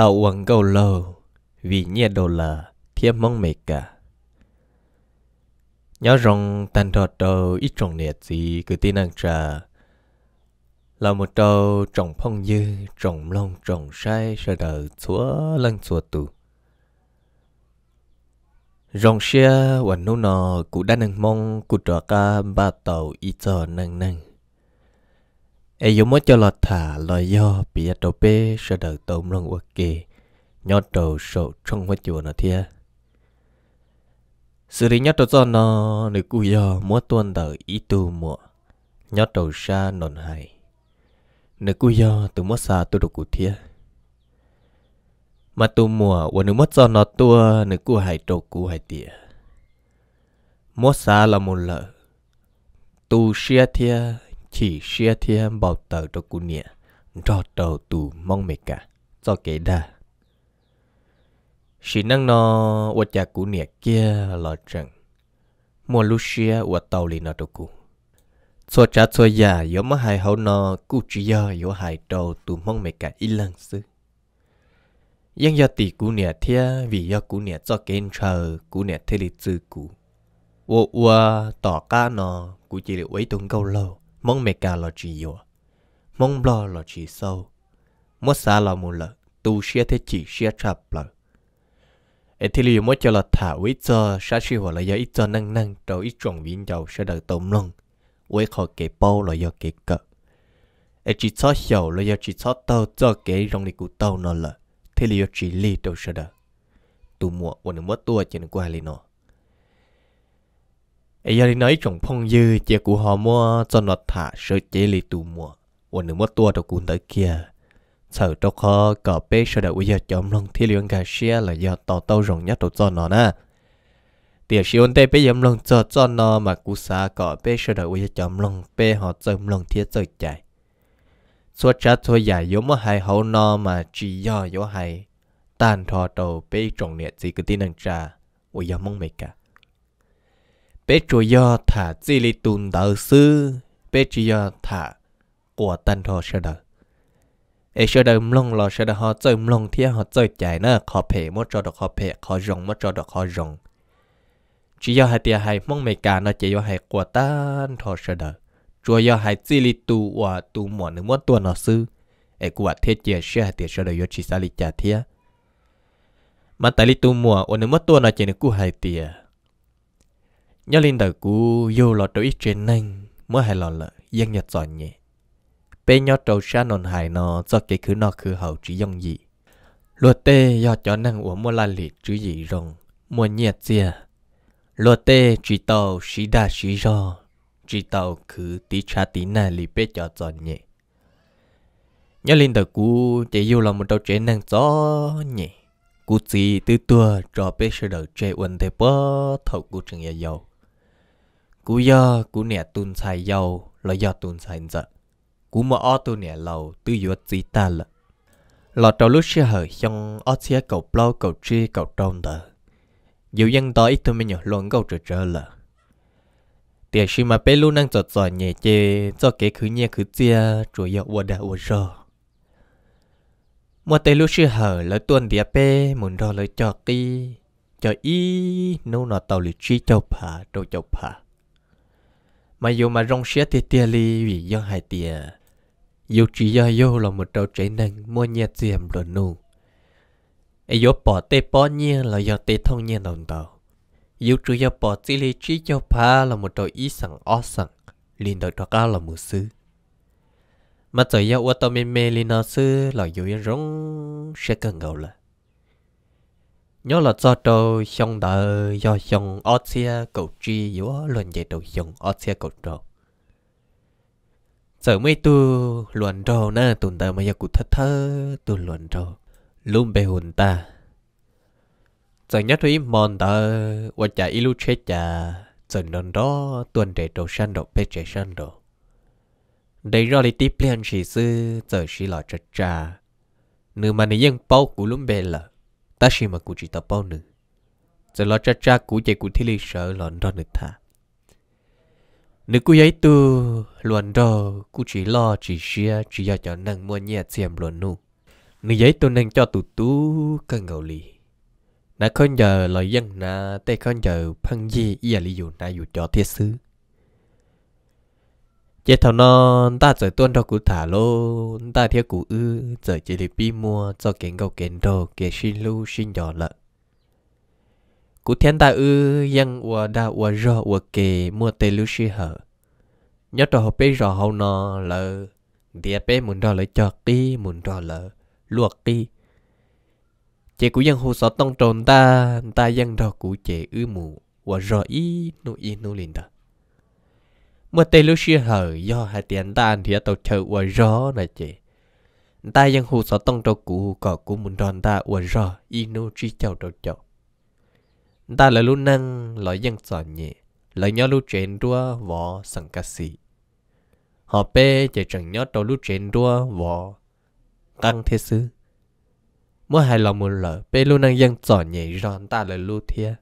tàu uống cầu lầu vì nhiệt độ là thiếp mong mệt cả nhớ rằng tàn thọ đầu ít trồng nhiệt gì cứ tin năng trà là một trâu trồng phong dư trồng lông trồng sai sợ đờ chúa lăng chúa tù rong xe và nô nò cũng đã nâng mong cụ trọ ca ba tàu ít giờ nâng nâng ai dùng mới cho lọt thả lọ do bị đặt đầu bê sợ đợi tôm lòng uất kì nhót đầu sổ trong hoa chùa nó thia sự đi nhót đầu cho nó nữ cù do múa tuôn đợi ý tu mùa nhót đầu xa nồn hài nữ cù do từ múa xa tu đồ cụ thia mà tu mùa và nữ mất cho nó tua nữ cù hài trâu cù hài tỉa múa xa là một lợ tu xia thia chỉ xe thiên bảo tờ cho cụ nịa cho tàu tù mong mệt cả cho kể đa sĩ năng nó ở nhà cụ nịa kia là chẳng mua lúc xe ở tàu lì nó cho cụ cho cha cho già yếu mà hai hậu nó cụ chỉ do yếu hai tàu tù mong mệt cả ít lần xứ nhưng do tỷ cụ nịa thiên vì do cụ nịa cho kênh chờ cụ nịa thế lịch tư cụ ô ô tỏ cá nó cụ chỉ để ấy tung câu lâu mong mẹ cả lo chỉ yo mong lo là chỉ sâu mất sa lo mù lợ tu xia thế chỉ xia chập lợ ở thì liệu mất cho lo thả ít cho sa si hoặc là do ít cho năng năng trâu ít trồng viên dầu sẽ đợi tôm lông quay khỏi cái bao lo do cái cỡ ở chỉ cho hiểu lo do chỉ cho tao cho cái rong đi cụ tao nó lợ thì liệu chỉ li trâu sẽ đợi tu mua hoặc là mất tua chỉ nên qua li nó ấy giờ đi nói chồng phong dư chỉ cụ họ mua cho nó thả sợ chế lì tù mua ổn nữa mua tua đầu cụ tới kia sợ cho khó cờ bê sợ đợi bây giờ chồng lòng thi luyện gà xe là giờ tàu tàu rồng nhất đầu cho nó nè tiệt sĩ ổn tê bây giờ lòng cho cho nó mà cú xa cờ bê sợ đợi bây giờ chồng lòng bê họ chồng lòng thiết chơi chạy số trả thôi giải yếu mà hay hậu nó mà chỉ do yếu hay tàn thọ đầu bê trồng nẹt gì cứ tin năng trà ủa giờ mong mệt cả Petro yo thả chi li tùn đỡ sư Petro yo thả của tân thô sơ đờ Ê sơ đờ mlong lò sơ đờ họ chơi mlong thia họ chơi chạy nè Khó phê mốt cho được khó phê khó rộng mốt cho được khó rộng Chỉ yo hai tia hai mong mê cả nó chỉ yo hai của tân thô sơ đờ Chùa yo hai chi li tù và tù mỏ nữ mốt tuần nó sư Ê của thế chìa sơ hai tia sơ đờ yo chỉ xa li chả thia Mà tại li tù mỏ ô nữ mốt tuần nó chỉ nữ cú hai tia nhớ linh đầu cú vô lọ trâu ít trên nâng mới hay lọ lợ dân nhật giỏi nhẹ bé nhỏ trâu xa nòn hài nó do cái khứ nó khứ hậu chỉ dòng gì luật tê do cho năng uống mua la lịt chứ gì rồng mua nhiệt chia luật tê chỉ tàu xí đa xí do chỉ tàu khứ tí cha tí nà lì bé cho giỏi nhẹ nhớ linh đầu cú chỉ vô là một trâu trên nâng gió nhẹ cú chỉ tư tua cho bé sơ đầu chơi quần thể bơ thầu cú trường nhà giàu cú giờ cú nè tuần sai dầu lo giờ tuần sai giật cú mà ô tu nè lâu tư dụ chỉ ta là lọ trâu lúc xe hở xong ô xe cầu plau cầu chi cầu trông tờ dù dân đó ít tôi mới nhớ luôn cầu trở trở là tiền khi mà bé luôn năng giọt giọt nhẹ chê cho cái khứ nhẹ khứ chia rồi giờ qua đã qua rồi mà tê lúc xe hở là tuần địa bé muốn rồi lấy cho đi cho y nô nọ tàu lịch chi cho phá đồ cho phá mà dù mà rong xe thì tia li vì dân hai tia dù chỉ do yêu là một trâu trái năng mua nhẹ tiệm rồi nu ai yếu bỏ tê bỏ nhẹ là do tê thông nhẹ đồng tàu dù chủ yếu bỏ chỉ li chỉ cho phá là một trâu ý sẵn ó sẵn liền đội trò cao là một sư mà tới yêu ô tô mê mê liền nó sư là dù yên rong sẽ cần gầu là nhớ là cho trâu xong đợi do xong ở xe cầu chi yếu luận về đầu xong ở xe cầu trâu giờ mấy tu luận trâu nè tuần đời mà giờ cụ thất thơ tu luận trâu luôn bề hồn ta giờ nhớ thấy mòn tờ và chả ilu chết chả giờ nón đó tuần để trâu san đồ bê chế san đồ đây rồi đi tiếp liền chỉ sư giờ chỉ là chả chả nếu mà nếu dân bao cụ luôn bề là ta chỉ mà cụ chỉ tập bao nữ giờ lo cha cha cụ chạy cụ thi lý sợ lòn đó nữ thà nữ cụ giấy tu luận đó cụ chỉ lo chỉ xia chỉ do cho nâng mua nhẹ xem luận nu nữ giấy tu nâng cho tụ tú cân ngầu lì Nãy không giờ lời dân nà tê không giờ phân gì ý à lý dụ nà dụ cho thiết xứ giờ thằng nó ta chơi tuân đâu cú thả lô ta thiếu cú ư chơi chỉ để mua cho kiến cầu kiến đồ kiến xin lu xin nhỏ lợ cú thiên ta ư yang ua đa ua rò ua kề mua tê lu xí hở nhớ trò họ bê rò hậu nó lợ địa bê muốn đo lợ cho kí muốn đo lợ luộc kí chế cú yang hồ sọ tông trồn ta ta yang đo cú chế ư mù ua rò y nô y nô liền đó mà tê lúc xưa hờ do hai tiền ta thì tao chờ ua rõ nè chị. Ta dân hù sở tông trâu cụ cọ cụ muốn đòn ta ua rõ inu trí chào trâu chào. Ta là lúc năng lõi dân sở nhẹ, lời nhó lúc trên đua vỏ sẵn ca sĩ. Họ bê chạy chẳng nhó trâu lúc trên đua vỏ căng thế sư, mua hai lòng một lỡ, bê lúc năng dân sở nhẹ rõ ta là lúc thiê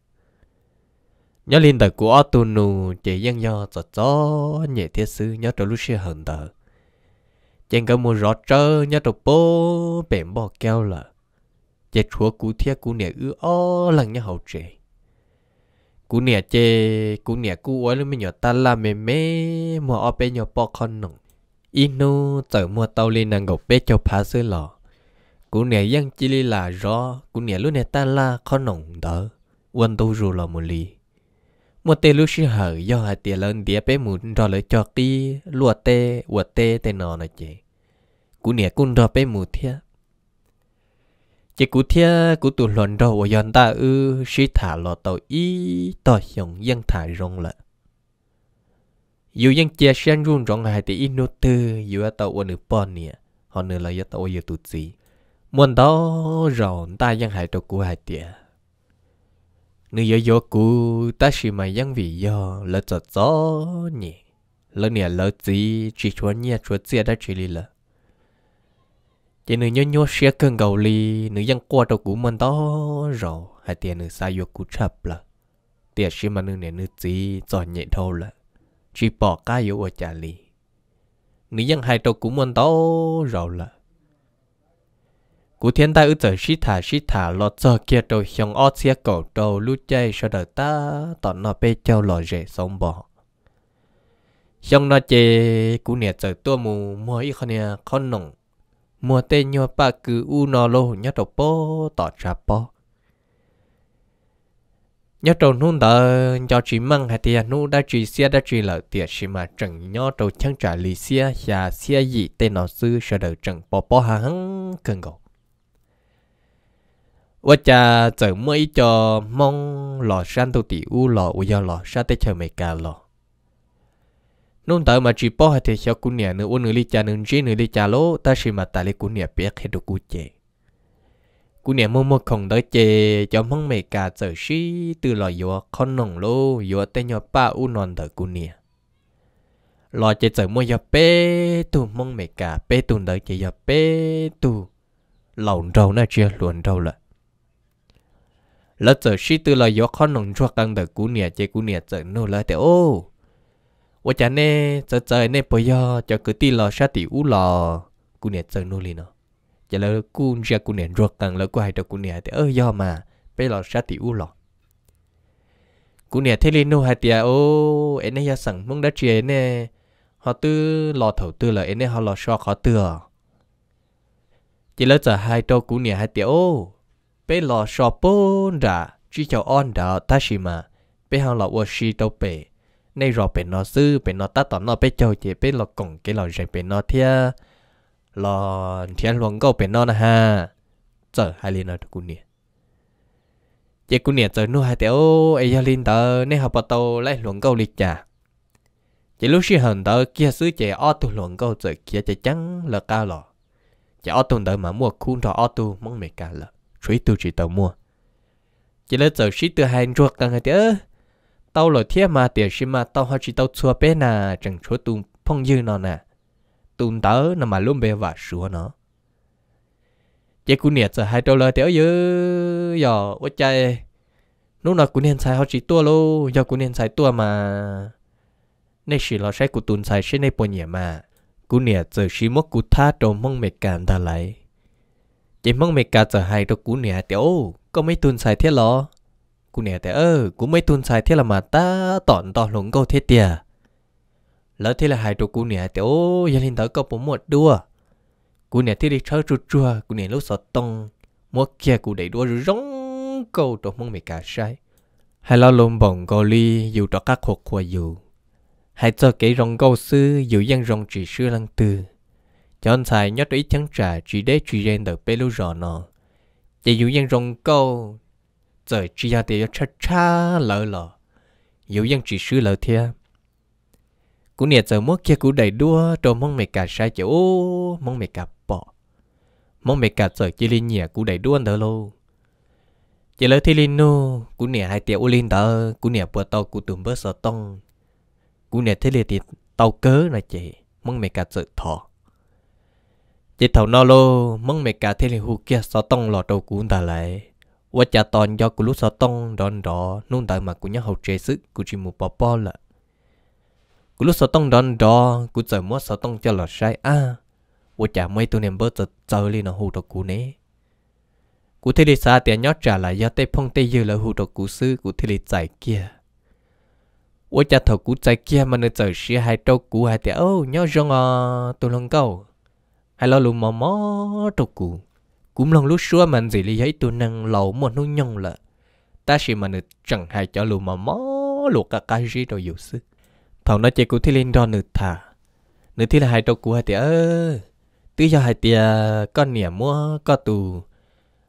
nhớ liên tờ của Otunu chỉ dân do cho cho nhẹ thiết sư nhớ trong lúc xưa hận tờ chẳng có một rõ trơ nhớ trong bố bẻ bỏ keo là chế chúa cú thiết cú nè ư o lằng nhớ hậu trẻ cú nè chê cú nè cú ôi lúc mình nhỏ ta la mê mê mà ở bên nhỏ bò con nồng inu tờ mua tàu lên nàng gọc bê cho phá sư lò cú nè dân chỉ là rõ cú nè lúc nè ta la con nồng đỡ quân tu rù là một lý một tê lúc xí hở do là tiền lớn đĩa bé muốn rồi lời cho kí lúa tê vua tê tê nọ này chị cú nè cún rồi bé muốn thiệt chỉ cú thiệt cú tụ luận rồi vua yon ta ư xí thả lọ tàu ý tàu hiong dân thả rong lại dù dân chia sen rung rong hai tỷ ít nốt tư dù tàu vua nửa bọn nè họ nửa là tàu vua tụt gì muốn đó rồi ta dân hai tàu cú hai tiền nếu yo yo cú ta chỉ mà yang vị yo lỡ cho cho nhỉ lỡ nè lỡ gì chỉ cho nhẹ cho chia đã chỉ lì chỉ nữ nhớ nhớ xe cơn gầu lì nữ yang qua đâu cú mình đó rồi hai tiền nữ sai yo cú chập là tiền chỉ mà nữ nè nữ gì cho nhẹ đâu là chỉ bỏ cái yo ở chả lì nữ yang hai đâu cú mình đó rồi là cú thiên tai ư tờ sĩ thả sĩ thả lo cho kia đồ hiong ót xe cổ đồ lú chơi sợ đời ta tọn nó bê châu lò rể sống bỏ xong nó chê cú nè tờ tua mù mua ít con nè con nồng mua tê nhua ba cứ u nó lô nhát đồ bó tọ trà bó nhớ trâu nôn tờ cho chị măng hay tiền nu đã chị xe đã chị lợ tiền chị mà chẳng nhớ trâu chẳng trả lì xe nhà xe gì tên nó sư sợ đời chẳng bỏ bỏ hăng cần cầu ว่าจะเจอเมื่อจอมองหล่อชันตัวติอูหล่ออุยหล่อชาเตเชเมกาหล่อนุ่นเตอมาจีป้อให้เทเชกุเนี่ยนึกว่านึกลิจานึกจีนึกลิจาโลแต่ชิมาตาลิกุเนี่ยเปียกให้ดูกูเจกูเนี่ยมั่วมั่วของเตอเจจอมองเมกาเจอชีตือหล่อยัวคอนนงโลยัวเตยอป้าอูนอนเตอกูเนี่ยหล่อเจเจอมั่วยอเป้ตูมองเมกาเป้ตูเตอเจยอเป้ตูหล่อเราน่าเชื่อหลวนเราละ lỡ giờ sĩ từ là gió khó nồng chua căng đời cú nè chế cú nè giờ nô lỡ thế ô ô chả nè giờ giờ nè bây giờ cho cứ ti lò sát tỷ u lò cú giờ nô liền nó giờ lỡ cú ra cú ruột tăng lỡ cú hai đầu cú nè thế mà bây lò sát tỷ u lò cú thế liền nô hai tia ô em nè giờ sẵn mong đã chia nè họ tư lò thầu tư là em nè họ lò so khó tư chỉ lỡ giờ hai đầu cú nè hai tia ô bé lò sọ bố đã chỉ cho on đã ta xì mà bé hàng lọ wo xì đâu bé nay rồi bé nó sư bé nó ta tỏ nó bé châu chỉ bé lò cổng cái lò dạy bé nó thia lò thiên luồng câu bé nó nè ha chờ hai liền nó cũng nè chỉ cũng nè chờ nu hai tiểu ai gia linh tờ nay học bắt đầu lại luồng câu lịch chả chỉ lúc xí hận tờ kia sư chỉ ô tu luồng câu chờ kia chỉ trắng là cao lò chỉ ô tu tờ mà mua khuôn trò ô tu mong mệt cả lợ chuối tu chỉ tàu mua chỉ là giờ sĩ từ hai ruột càng hay thế tao lo thiết mà tiền sĩ mà tao hoa chỉ tao chua bé nà chẳng chúa tu phong dư nó nè tùn tớ nà mà luôn bé và sủa nó chỉ cú nhiệt giờ hai đô la thế giờ ôi trời lúc nào cú nhiệt xài họ chỉ tua lô giờ cú nhiệt xài tua mà nên chỉ lo sẽ cú tùn xài sẽ nên bồi nhẹ mà cú nhiệt giờ sĩ mất cú tha trộm mong mệt cảm ta chỉ mong mẹ cả giờ hai đâu cú nè ô, có mấy tuần sai thế lo cú nè thế ơ cú mấy tuần sai thế là mà ta tọn tỏ lũng câu thế tiề lỡ thế là hai đâu cú nè tiểu gia đình tớ có bốn một đua cú nè thế đi chơi chua chua cú nè lúc sọt tông mua kia cú đẩy đua rồi rong câu trong mong mẹ cả sai hay lo lùng bồng câu ly dù cho các cuộc qua dù hay cho cái rong câu sư dù dân rong chỉ sư lăng tư chọn xài nhớ tới chẳng trả chỉ để chỉ riêng được bê lưu rõ nó chỉ dụ dân rong câu giờ chỉ ra thì cha cha lỡ lỡ dụ dân chỉ sư lỡ thia cú nè giờ mốt kia cú đầy đua rồi mong mày cả sai chỗ, ô mong mày cả bỏ mong mày cả giờ chỉ lên nhà cú đầy đua đỡ lâu chỉ lỡ thì linh nô cú nè hai tiệu linh đỡ cú nè bữa tao cú tụm bớt sợ tông cú nè thế liền thì tàu cớ là chị mong mày cả giờ thọ chỉ thầu nó lô mong mẹ cả thế là hù kia sao tông lọ đầu cũng ta lại và cha toàn do cú lúc sao tông đòn đỏ, nôn tại mà của nhà hậu chế sức của chỉ một bò bò là Cú lúc sao tông đòn đỏ, cú trời mua sao tông cho lọ sai à và cha mấy tôi nem bớt giờ trời lên nó hù đầu cú nè Cú thế là xa tiền nhót trả lại do tây phong tây dư là hù đầu cú sư cú thế là giải kia và cha thầu cú giải kia mà nó trời xia hai trâu cú hai tiền ô nhau rong à tôi lòng câu hay là lù mò mò trục cụ cũng lòng lúc xưa mình gì lý giấy tôi năng lẩu một nó nhông là ta chỉ mà nữ chẳng hay cho lù mò mò luộc cà cái gì rồi dụ sư thằng nó chơi cụ thi lên đo nữ thả nữ thi là hai trục cụ hai tía tứ cho hai tía có nỉa mua có tù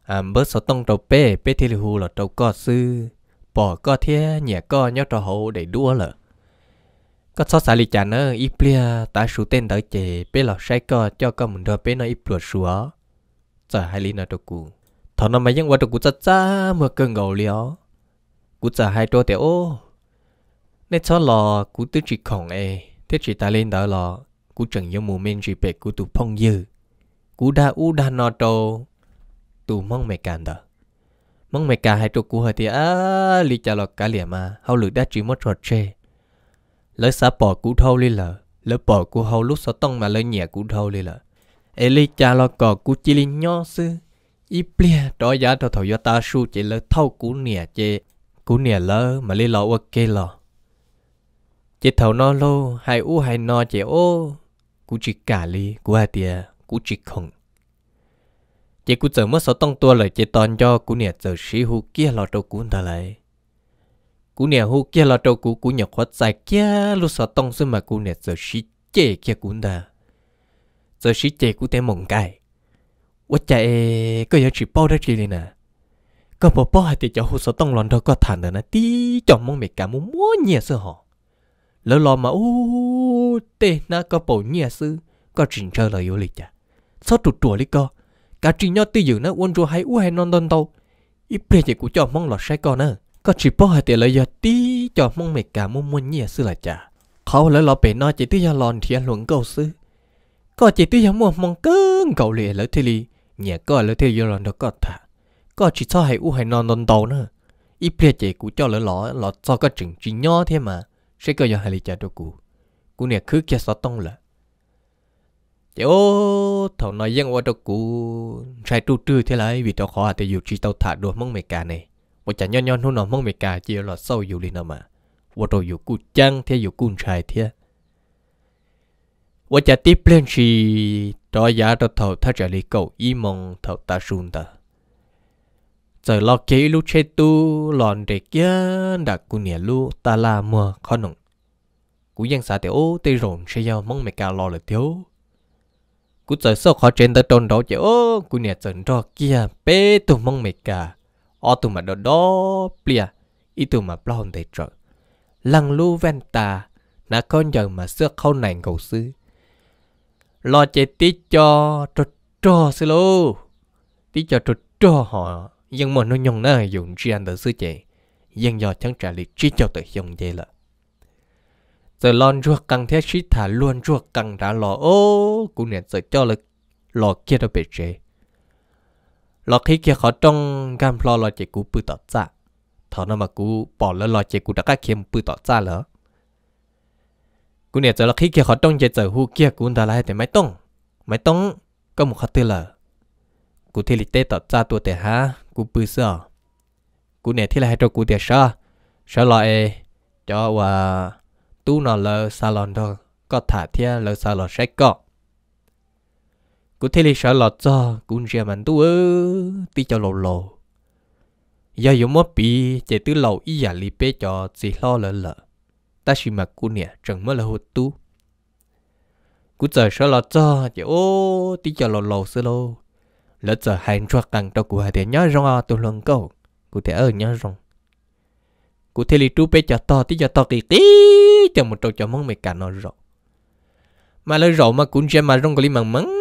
à bớt số tông trâu pê pê thi là hù là trâu có sư bỏ có thế nhẹ có nhau trò hậu để đua lợ ก็ซอสาลิจานเออีเปลียตาสูเต้นเดเจเปหลอใช้ก็เจ้าก็เหมือนเดิมเปนอีปลวดสัวจะให้ลีนาตกูทอนมายังว่าตกูจะจ้าเมื่อเกินเกาเลียวกูจะให้ตัวเตโอในช่อหลอกูตื้อจิของเอเทจิตาเล่นเดอหลอกูจังยมูเมนจิเป็กกูตุพงยือกูดาอูดานอโตตูมองเมกันเดอมองเมกาให้ตัวกูเหรอที่อ่ะลีจะหลอกกาเหลี่ยมาเขาหลุดได้จีมดรถเช่ lỡ xa bỏ cú thâu li lỡ lỡ bỏ cú hầu lúc sau tông mà lỡ nhẹ cú thâu li lỡ eli cha lo cò cú chỉ li nho sư ít bia đó giá thọ thầu do ta su chỉ lỡ thâu cú nhẹ chê cú nhẹ lỡ mà li lỡ ok lỡ chỉ thầu no lô hai u hai no chỉ ô cú chỉ cả li cú hai tia cú chỉ không chỉ cú chờ mất sau tông tua lời chỉ toàn cho cú nhẹ chờ sĩ hú kia lọ trâu cú ta lại cú nè hú kia là trâu cú cú nhọc khuất dài kia lúc sợ tông xưa mà cú nè giờ xí chê kia cú nè giờ xí chê cú té mộng cài ủa chạy có giờ chỉ bao đó chỉ nè à? có bỏ bỏ thì cháu hú sợ tông lòn có thản nữa nè tí chọn mong mẹ cả muốn múa nhẹ sơ lỡ lo mà u tê na có bầu nhẹ sư có trình chơi là yếu lịch chả sao tụt tụa lý co cả trình nhau tư dự nó uốn rùa hay u hay non non đâu ít bây giờ cũng cho mong lọt sai con nữa ก็จีโปอห้เตเลยยาตีจอมงเมกามุมมวนเงียซื้อละจ้ะเขาแล้วเราไปนอจิตุยาลอนเทียนหลวงเก่าซื้อ ก็จิตุยามวมองเกิ้งเก่าเลยแล้วเทลีเนี่ยก็แล้วเทียาลอนเดก็ถ่าก็จีชอบให้อู้ให้นอนนอนโตเนอะอีเปลี่ยนใจกูเจ้าแลวหล่อหล่อจอก็จึงจีย่อเท่มาใช่ก็ยาให้ลีจ้าดูกู กูเนี่ยคือแค่สอต้องละเจ้าเท่าน้อยยังว่าตัวกู ใช้ตู้ตื้อเท่าไรวิตาขออาจจะอยู่จีเตาถาดดวงมงเมกาเนี่ย我讲尿尿弄弄梦没干，只有了手有哩那嘛，我都有顾江天有顾柴天。我家地边是到牙到头，他这里狗一梦头大顺的。在老街路车都乱的呀，那姑娘路大拉么可能，姑娘啥的哦，得容是要梦没干老了丢。กูจะสู้ขอเจนตะตนดอกเจ้ากูเนี่ยจนดอกเกียเป้ตุมงเมกา ở tù mà đó đó bìa ít tù mà plon thầy trợ lăng lu ven ta, nà con giờ mà xưa khâu này cầu sư lo chế tí cho trò trò sư lô tí cho trò trò họ nhưng mà nó nhông nó dùng chi ăn tới sư chế nhưng do chẳng trả lịch chi cho tới dùng dây lợ, giờ lon ruột căng thế chi thả luôn ruột căng đã lo ô cũng nên giờ cho lực lo kia đâu bị chế ลอกที่เกียเขาจ้องการพลอลอยเจกูปือต่อจ้าถอนมากูปอดแล้วลอยเจกูตะก้าเข็มปือต่อจ้าเหรอ กูเนี่ยจะลอกที่เกียเขาจ้องเจเจอหูเกี่ยกูนตาลายแต่ไม่ต้อง ไม่ต้องก็มุขเตือเลกูเทลิเตต่อจ้าตัวแต่ฮะกูปือเสือกูเนี่ยที่ไรให้ตัวกูเดียชาชอลอยจาว่าตู้นอนเลยซาลอนดอก็ถ่าเทียเลยซาลอนใช้ก็ cú thấy lì sợ lọt cho, cũng rẻ mạnh tu ơ, tí cho lộ lộ. Giờ yếu mất bị, chạy tứ lâu ý giả lì bê cho, chỉ lo lỡ lỡ. Ta xì mặc cô nè, chẳng mất là hụt tu. cú chờ sợ lọt cho, chạy ô, tí cho lộ lộ sơ lô. Lỡ giờ hành cho càng cho cú hai thể nhớ rong à, tôi lần câu. cú thể ở nhớ rong. cú thấy lì trú bê cho to, tí cho to kỳ tí, cho một trâu cho mong mày cả nó rộng. Mà lỡ rộng mà cũng rẻ mà rong có lì mặn mắng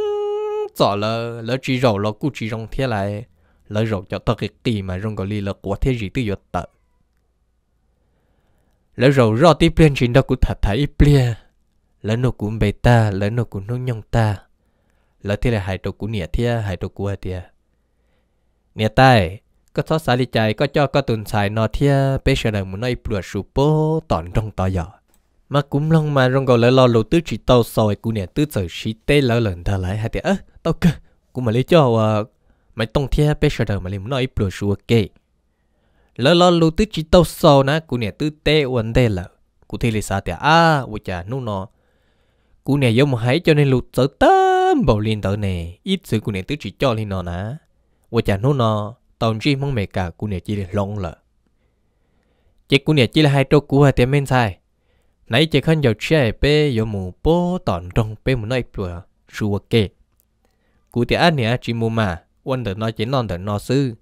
cho lỡ chỉ rầu là cú chỉ rong thế lại lỡ rầu cho tao cái kỳ mà rong cái li là của thế gì tự giật lỡ rầu rõ tí plien chỉ đâu cũng thật thấy plien lỡ nó cũng bề ta lỡ nó cũng nó nhong ta lỡ thế là hai đầu cũng nhẹ thế hai đầu của thế nhẹ tay có thoát xa đi chạy có cho có tuần xài nó thế bây giờ là muốn nói bùa sụp tòn trong tò giọt mà cũng long mà rong gọi là lo lụ tứ chỉ tàu soi cũng nè tứ sở chỉ tê lỡ lần thà lại hai tiệt ơ, tao cơ cũng mà lấy cho à, mày tông thia bé sợ mà lấy muốn nói bùa sủa kê lỡ lo lụ tứ chỉ tàu soi nè cũng nè tứ tê uẩn tê lỡ cú thì lấy sao tiệt à ui cha nu nó cú nè giống hãy cho nên lụ sở tâm bảo liên tờ nè ít sự cú nè tứ chỉ cho lên nó nè ui chà nu nó tao chỉ mong mẹ cả cú nè chỉ là lông lỡ chỉ cú nè chỉ là hai trâu cú hai à, tiệt men sai nãy chỉ khăn dầu chia bê dầu mù bố tòn trong bê mù nói bùa chua kê cụ thì anh nè chỉ mù mà quân đợt nói chỉ non đợt nó sư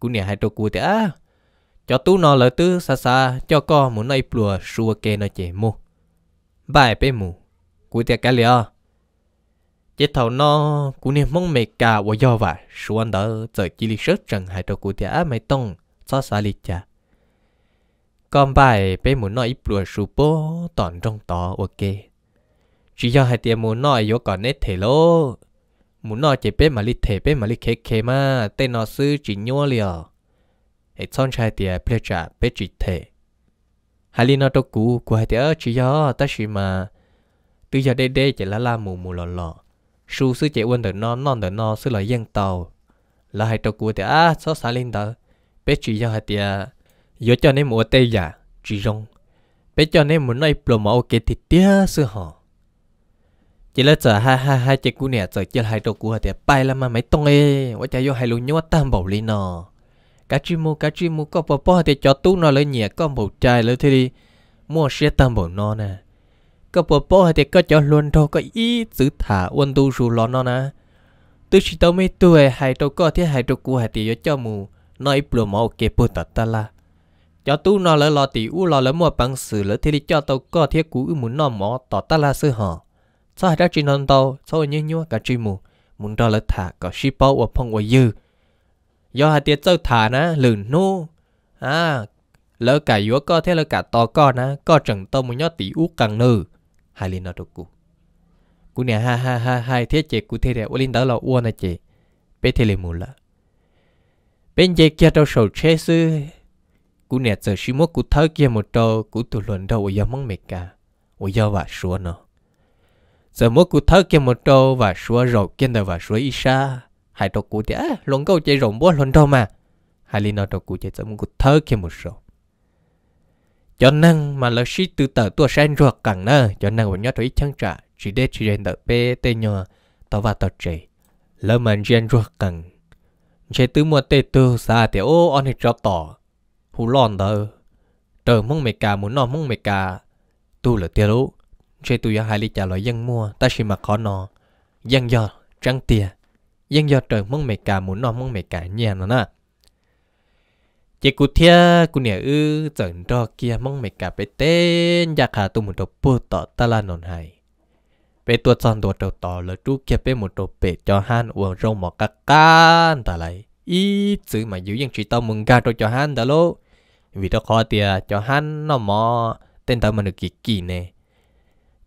cụ nè hai đồ cụ thì á cho tú nó lỡ tư xa xa cho con muốn nói bùa chua kê nó chỉ mù bài bê mù cụ thì cái liò chết thầu nó cụ nè mong mệt cả và do vả xuân đỡ giờ chỉ lý sớt chẳng hai đồ cụ thì á mày tông xa xa lý chả còn bài bé muốn nói ít lùa sụp bố tòn trong tỏ ok chỉ do hai tiền muốn nói vô còn nét thể lô muốn nói chỉ bé mà lít thể bé mà lít khé khé mà tên nó sư chỉ nhua liều hệ son trai tiền ple trả bé chỉ thể hai li nó đâu cũ của hai tiền chỉ do ta chỉ mà từ giờ đây đây chỉ là la mù mù lò lò su sư chỉ quên được non non được non sư là dân tàu là hai đâu cũ tiền à số xa lên đó bé chỉ do hai tiền yo cho nên mua tay giả chỉ rong bé cho nên muốn nói plô mẫu kế thì tiếc sư họ chỉ là giờ hai hai hai chỉ cú nè giờ chỉ hai đầu cú thì bay là mà mấy tông ấy quá chạy vô hai luôn nhau tam bảo lý nọ cá chim mu cá chim mu có bò bò thì cho tú nó lấy nhẹ con bầu trai lấy thì đi mua xe tam bảo nó nè có bò bò thì có cho luôn thôi có ý giữ thả uốn tu rù lọ nó nè từ khi tao mấy tuổi hai đầu có thì hai đầu cú thì cho mu nói plô mẫu kế bút tật ta là cho tu nó lỡ lo tỷ u lo lỡ mua bằng sử lỡ thì cho tàu có thiết cú muốn nó mỏ tỏ ta là sư họ sao hai đó chỉ non tàu sao như như cả chỉ mù muốn đó lỡ thả có ship bao và phong và dư do hai tiết châu thả nè lửng nô à lỡ cả yếu có thế lỡ cả to con á có chẳng tao muốn nhớ tỷ u càng nư hai linh nó đâu cú cú nè ha ha ha hai thế chị cú thế đẹp ô linh đó là uo nè chị bé thế liền mù lạ bên chị kia đâu sầu chê sư cú nè giờ xí mốt cú thơ kia một trâu cú tụ luận đâu ở mong mệt cả ở giờ và xua nó giờ mốt cú thơ kia một trâu và xua rồi kia đời và xua ít xa hai trâu cú thì à luận câu chơi rộng bố luận đâu mà hai linh nó trâu cú chơi giờ mốt cú thơ kia một rồi cho năng mà là xí từ tờ tua sen ruột cẳng nơ cho năng của nhớ thấy chăng trả chỉ để chỉ đến đợi bê tê nhờ tao và tao chơi, lỡ mà gen ruột cẳng chơi từ mua tê tư xa thì ô anh hết cho tỏ hú lòn tờ trời mong mẹ cả muốn nọ mong mẹ cả tu là tia lú chơi tu yang hai ly trả lời dân mua ta chỉ mặc khó nọ dân do trăng tia dân do trời mong mẹ cả muốn nọ mong mẹ cả nhà nó nè chỉ cụ thia cụ nè ư chẩn cho kia mong mẹ cả bé tên giặc hà tu một đồ bơ tọ ta là nón hay bé tua son tua đầu tỏ là chú kia bé một đồ bể cho han uống rong mọc cá cá ta lại ý chữ mà giữ dân chỉ tao mừng ca cho hắn đó vì đó khó tìa à, cho hắn nó mò tên tao mà được kỳ kỳ nè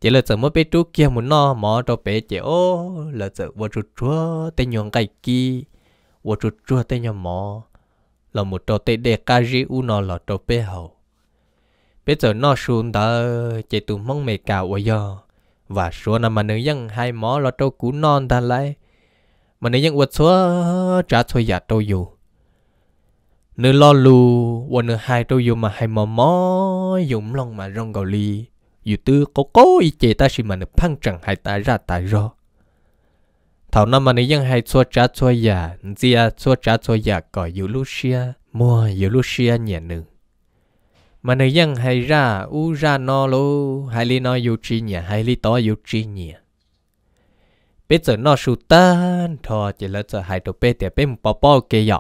chỉ là sợ mất bé chú kia muốn nó mò cho bé chỉ ô là sợ vô chú chúa tên nhọn cái kỳ vô chú chúa tên nhọn mò là một trò tê đê ca ri u nó là trò bé hậu bé giờ nó xuống đó chỉ tụi mong mẹ cả ô giờ và số năm mà nữ dân hai mỏ là trâu cú non ta lại mà nếu những vật số trả thôi giả tôi dù nữ lo lù và nữ hai tôi dù mà hai mò mò dùng lòng mà rong gò ly, dù tư có cố ý chế ta xin mà nữ phăng chẳng hai ta ra ta ro thảo năm mà nữ dân hai xua trả thôi giả zia xua trả thôi giả có dù lucia mua dù lucia nhẹ nữ mà nữ dân hai ra u ra no lô hai ly no dù chi nhẹ hai ly to dù chi nhẹ bây giờ nó sụt tan thò chỉ là giờ hai đầu bé thì bé một bao bao kia vậy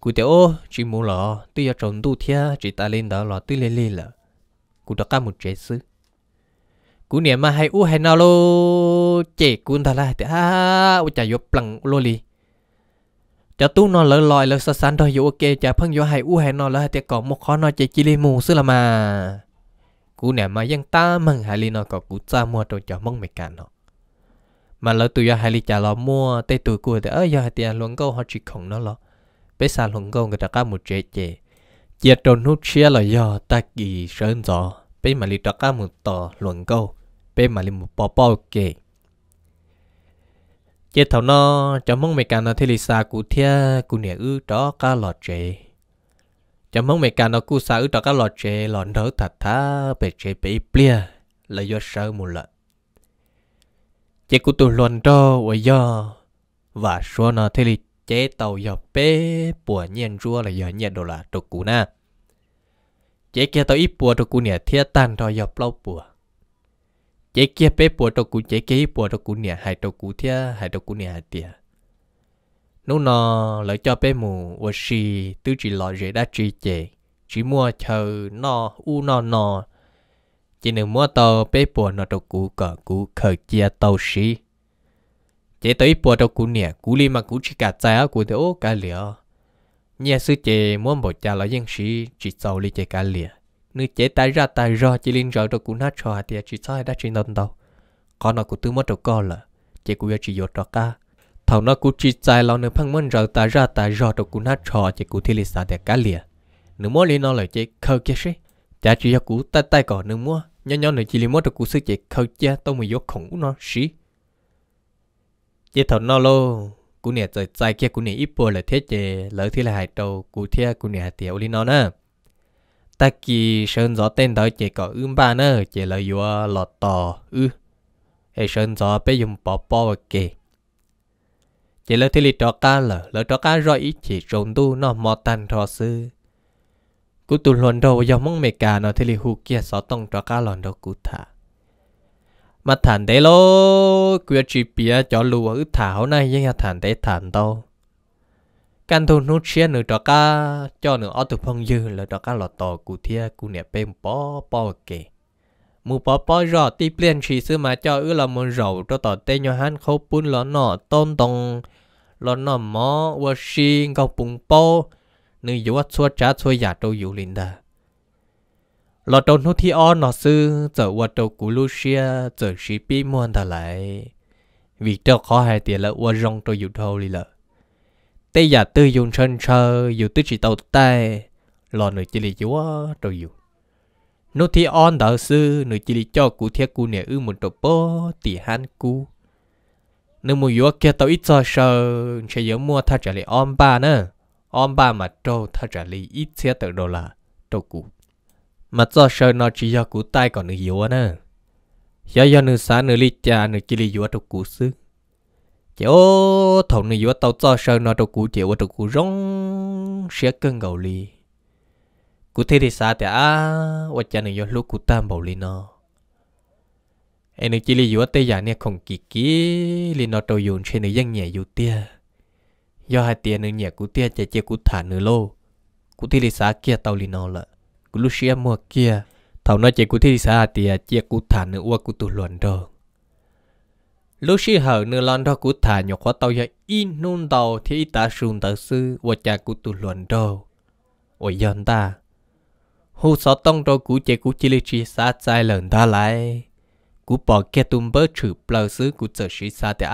cụ thể ô chỉ muốn là tôi 要 trồng đủ thia chỉ ta lên đó là tôi lên lên là cụ đã cả một chế sư cụ niệm mà hay u hay nào lô chế cụ ta là thì ha, u chả vô plăng lô li chả tu nó lỡ lòi lỡ sa sán thôi vô ok chả phân vô u hay nó lỡ thì còn một khó nó chế chỉ lên mù xứ là mà cụ niệm mà dân ta mừng hay lên nó có cụ cha mua đồ cho mong mệt cả nó mà lỡ tụi hay đi trả lọ mua tê tụi cua thì ở do hai tiền à, luận câu họ chỉ không nó lo, bé xa luận câu người ta cá một chế chế chia trôn nút chia là do ta kỳ sơn gió bé mà đi trả cá một tờ luận câu bé mà đi một bò bò kề chế thầu nó cho mong mày cả nó thì lì xa cụ thia cụ nè ư đó cá lọ chế cho mong mày cả nó cụ xa ư đó cá lọ chế lọ nở thật thà bề chế bề bia là do sợ một lợn chế cụ tụ luận cho ở do và số nó thế thì chế tàu giờ bé bùa nhiên rùa là giờ nhiệt đồ là đồ cũ na chế kia tàu ít bùa đồ cũ nè thiết tan cho giờ lâu bùa chế kia bé bùa đồ cũ chế kia ít bùa đồ cũ nè hai đồ cũ thiết hai đồ cũ nè hai tiệt nú nó lợi cho bé mù ở xì tứ chỉ lọ dễ đã chỉ chế chỉ mua chờ no u no no chỉ nên mua tàu bê bùa nó trâu cú cỡ cú khởi chia tàu xí chế tới bùa trâu cú nè cú li mà cú chỉ cả trái cú thì ô cả lìa nhà sư chế mua bộ cha lo dân sĩ chỉ tàu li chế cả lìa nữ chế tay ra tay ra chỉ linh rồi trâu cú nát cho thì chỉ sai đã chỉ nông đâu còn nó cú tư mua trâu co là chế cú chỉ dột trâu ca thầu nó cú chỉ trái lâu nữa phăng mân rồi tay ra tay ra trâu cú nát cho chế cú thi li sa để cả lìa nếu mua li nó là chế khởi chế xí chả chỉ cho cú tay tay cỏ nương mua nhỏ nhỏ nữa chỉ li mua cho cú sư chị khâu cha tôi mới vô khủng nó xí chị thọ nó lô cú nè trời tay kia cú nè ít bùa là thế chị lỡ thì là hại đầu cú thia cú nè tiểu li nó nè ta kỳ sơn gió tên đó chị có ưm ba nè chị là vừa lọt tò ư hay sơn gió bé dùng bỏ bỏ và kì chị lỡ thì li trọ ca lỡ lỡ trọ cá rồi ít chị trốn tu nó mò tan thọ sư cú tụ luận đầu dòng mong mẹ cả nó thì lì hù kia sáu cho cá lòn đầu này nhưng mà thản đấy thản đâu căn thôn nút cho cá cho nữa ở tụp lọt tò cụ thia cụ nẹp bên bó bó kề mù bó bó rò ti plien chỉ cho ứ là muốn rầu cho tỏ tê nhau hắn khâu bún lọ nọ tôn tông lọ nọ mó và nữ yếu chua trá chua giả trâu yếu linh đà lọ trâu nô thi o sư trở qua trâu cú lu xia trở muôn đà lại vì trâu khó hai tiền là qua rong trâu yếu thâu lì lợ tê giả tư dùng chân chờ yếu tư chỉ tàu tay lọ nữ chỉ lì yếu trâu yếu nô thi on đỡ sư nữ chỉ lì cho cú thiết cú nè ư một trâu bó tỷ han cú nếu mua yếu kia tàu ít cho sờ sẽ yếu mua tha trả lại om ba nữa ông bà mà trâu thà trả lý ít xe tự đô la, trâu cụ. Mà cho sơ nó chỉ do cụ tay còn nữ yếu nữa. Do do nữ xa nữ lý cha nữ chỉ lý yếu trâu cụ xứ, Chỉ ô thổng nữ yếu tàu cho sơ nó trâu cụ chỉ ô trâu cụ rong xe cân gầu lý. Cụ thế thì xa thì á, ô cha nữ yếu lúc cụ tam bảo lý nó. Em nữ chỉ lý yếu tây giả nè không kỳ kì, lý nó trâu dùn xe nữ dân nhẹ dụ tia do hai tiền nữa nhẹ cú tia chạy chạy cú thả nửa lô cú thi đi xá kia tàu lì nó lợ cú lúc xia mua kia thầu nói chạy cú thi đi xá tia chạy cú thả nửa ua cú tụt luận rồi lúc xia hở nửa lon đó cú thả nhỏ khóa tàu giờ in nôn tàu thì ít ta sùn tàu sư ua cha cú tụt luận rồi ôi dân ta hô sáu tông rồi cú chạy cú chỉ lì chỉ xá trái lần ta lại cú bỏ kia tùm bớt chữ bờ xứ cú trở xí xá tia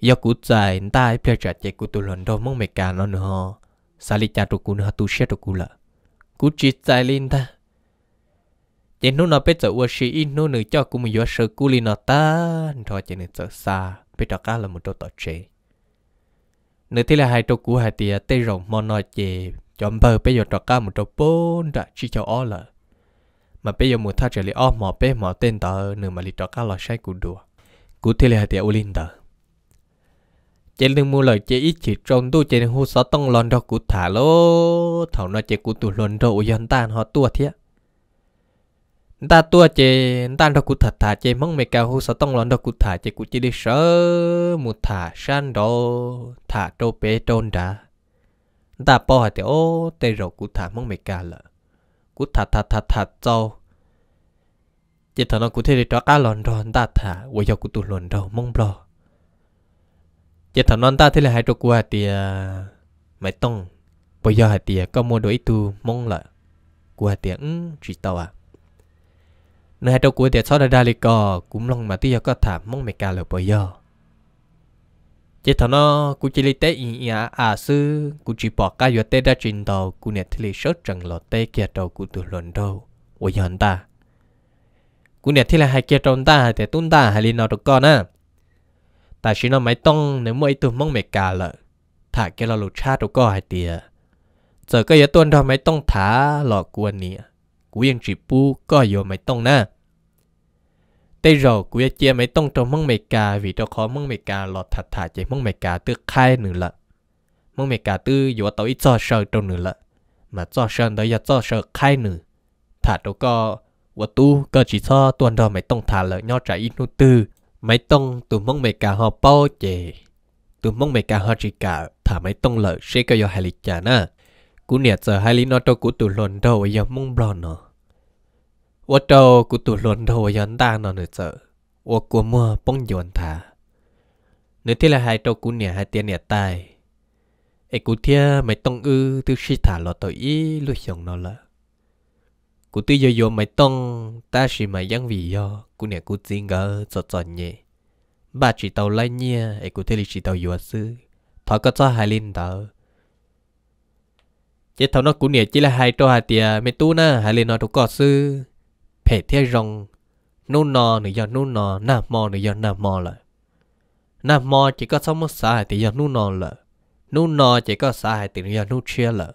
giờ cú chạy ta bây trả chạy cú tụi lần đâu mong mệt cả nó nữa xa li cha tụi cú nữa tụi xe tụi cú lợ cú chỉ chạy lên ta chỉ nó nó bây giờ uất sĩ in nó nữa cho cú mình vừa sợ cú li nó ta rồi chạy nữa sợ xa bây giờ cá là một chỗ tổ chế nữa thế là hai chỗ cú hai tia tê rồng mòn nói chè chọn bờ bây giờ trọ cá một chỗ bốn đã chỉ cho ó lợ mà bây giờ một thao trở lại ó mò bé mò tên tờ nữa mà li trọ cá là sai cú đùa cú thế là hai tia ulin tờ chế lưng mua lời chế ít chỉ trong tu chế hú sáu tông lon đó cụ thả lô thảo nó chế cụ tu lon đó yên tan họ tua thiệt ta tua chế tan đó cụ thả thả chế mong mày cao hú sáu tông lon đó cụ thả chế cụ chỉ đi sợ mu thả san đó thả trâu bé trôn đã ta bỏ hạt thì ô tê rồi cụ thả mong mày cao lợ cụ thả thả thả thả trâu chế thằng nó cụ thế đi cho cá lon đó ta thả uyan cụ tu lon đó mong bờ chỉ thằng non ta thế là hai trục qua thì à, mày tông bây giờ hai thì có mua đồ ít tu mong lại qua thì ứng chỉ tao à nơi hai trục qua thì sau đây đại lịch cò cũng lòng mà tiếc có thả mong mày cả là bây giờ chỉ thằng nó cú chỉ lấy tết ý à à sư cú chỉ bỏ cả giờ tết đã trình đầu cú nè thì lấy sốt rằng lọ tết kia đầu cú từ lần đầu ôi giờ ta cú nè thì là hai kia trong ta thì tung ta hai lên nào được con á là chỉ là mấy tông nếu mỗi tụi mong mẹ cả lợ thả cái là lục cha đâu có hai tìa giờ cái yếu tuần đó mấy tông thả lọ của nè cú yên chỉ bu có yếu mấy tông nè tây rồi cú yên chia mấy tông trong mong mẹ cả vì đâu khó mong mẹ cả lọ thả thả chỉ mong mẹ cả tự khai nữa lợ mong mẹ cả tự yếu tàu ít cho sợ trong nữa lợ mà cho sợ đó yếu cho sợ khai nữa thả đâu có và tu cơ chỉ cho tuần đó mấy tông thả lợ nhau trái ít nút tư mấy tông tụi mong mẹ cả họ bao chè tụi mong mẹ cả họ chỉ cả thả mấy tông lợ sẽ có hai lịch chả na cú nè giờ hai lý nó cho cú tụi lồn đâu giờ mong blon nó ô cho cú tụi lồn đầu giờ ta nữa giờ ô cú mua bông dọn thả thế là hai cho cú nè hai tiền nè tai ấy cú thia mấy tông ư từ khi thả lọ tội ý lúc xong nó là cụ tuy yo yo mày tông ta chỉ mày yang vì yo cụ nè cụ tin ngờ cho cho nhẹ bà chỉ tàu lai nhia ấy cụ thấy chỉ tàu yo sư thọ có cho hai linh tàu chế thầu nó cú nè chỉ là hai trò hai tia mày tu na hai linh nó đâu có sư phê thế rong nô nò nữa giờ nô nò nam mò nữa giờ nam mò lại nam mò chỉ có sống mất sai thì giờ nô nò lại nô nò chỉ có sai thì giờ nô chia lại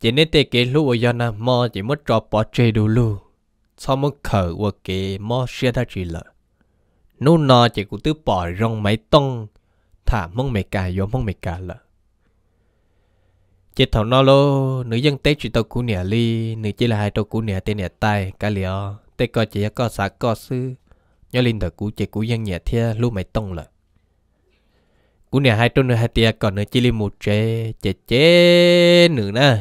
chỉ nên tê cái lũ ở yana mò chỉ mất trò bỏ chê đủ lù sao mất khở của cái mò xe ta chỉ lợ nô nọ chỉ cũng tự bỏ rong máy tông thả mong mẹ cả vô mong mẹ cả lợ chị thầu nó lô nữ dân tết chỉ tàu cú nẻ ly nữ chỉ là hai tàu cú nẻ tên nẻ tay cả liều tê coi chỉ có xã có sư nhớ linh thờ cú chỉ cú dân nhẹ thia lũ máy tông lợ cú nẻ hai tàu hai tia còn nữ chỉ li một chế chế chế nữ nè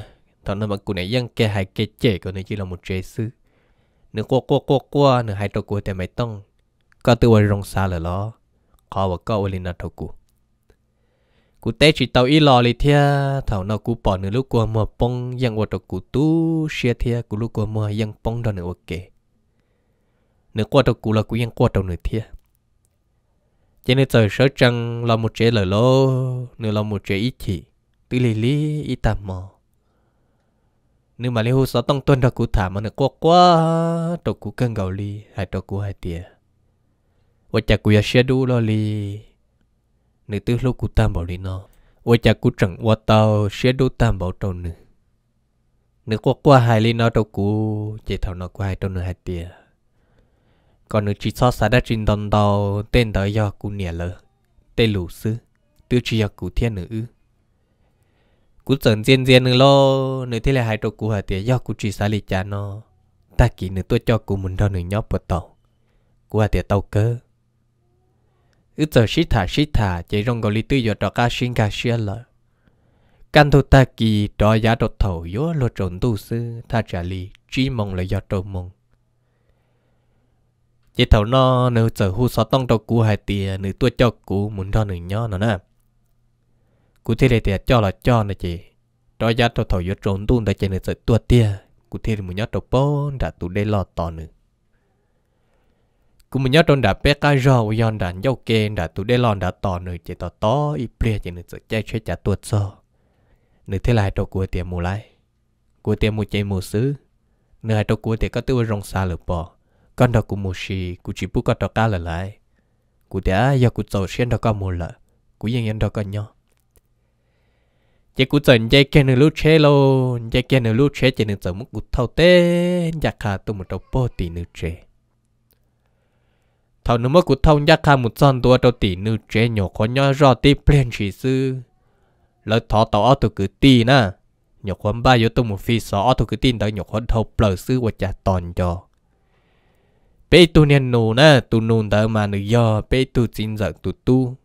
thọ nó mà cụ này dân kê hai kê chế của nó chỉ là một chế sư nửa qua qua qua qua nửa hai trâu của tại mày tông có tự quay rong xa là lo khó và có quay lên nào trâu cụ cụ tế chỉ tàu y lò lì thia thảo nào cụ bỏ nửa lúc qua mùa bông dân qua trâu cụ tu xia thia cụ lúc qua mùa dân bông đó nửa ok nửa qua trâu cụ là cụ dân qua trâu nửa thia cho nên trời sợ rằng là một chế lời lô nửa là một chế ít chỉ tư lì lì ít tạm mò nếu mà liu sao tông tuân ra cụ thả mà nó quá quá trâu cụ cân gạo li hay trâu cụ hay tiệt và chả cụ ya xe đu lo li nữ tư lúc cụ tam bảo li nó và chả cụ chẳng qua tao xe đu tam bảo trâu nữ nữ quá quá hay li nó trâu cụ chỉ thảo nó quá hay trâu nữ hay tiệt còn nữ chỉ so sánh đã trình đòn đầu tên đó do cụ nhẹ lờ tên lũ sư tư chỉ do cụ thiên nữ cú sờn riêng riêng lo nửa thế là hai trâu cú hả tiệt do cú chỉ xả lì cha nó ta kỹ nửa tôi cho cú mình đâu nửa nhóc bật tàu cú hả tiệt tàu cơ ứ giờ xí thả xí thả chạy rong gọi lì tư giờ trò ca sinh cá xia lợ căn thu ta kỳ trọ giá trọ thầu yếu lo trộn tu sư tha trả lì chỉ mong là do trâu mong chỉ thầu nó nửa giờ hu sọ tông trâu cú hả tiệt nửa tôi cho cú mình đâu nửa nhóc nó nè cụ thể là tiệt cho là cho nè chị đó giá cho thổi vô trốn tuôn đã chơi nên sợi tua tia cụ thể là mình nhớ trâu bốn đã tụ đây lo to nữa cũng mình nhớ trong đã bé cá rò u yon đàn dâu kê đã tụ đây lo đã to nữa chị to to ít ple chỉ nên sợi chơi chơi trả tuột so nửa thế là trâu của tiệt mù lại của tiệt mù chạy mù xứ nửa hai trâu của tiệt có tiêu rong xa lửa bò con đó cũng mù xì cũng chỉ bu con đó cá lại lại cụ tiệt do cụ tàu xuyên đó có mù lợ cụ yên yên đó có nhau chỉ cú trần dây cái nửa lú chế lô dây kia nửa lú chế chỉ nửa giờ mất cú thâu tê giặc hà tụ một đầu bò tỷ nửa chế thâu nửa mất cú thâu giặc hà một son tua đầu tỷ nửa chế nhổ có nhỏ rõ tê plen chỉ sư lỡ thọ tàu ở tụ cứ tì na nhổ có ba yếu tụ một phi sọ ở tụ cứ tì tới nhổ có thâu bờ sư và chả tòn cho bé tu nè nô na tu nô tới mà nửa giờ bé tu chín giờ tu tu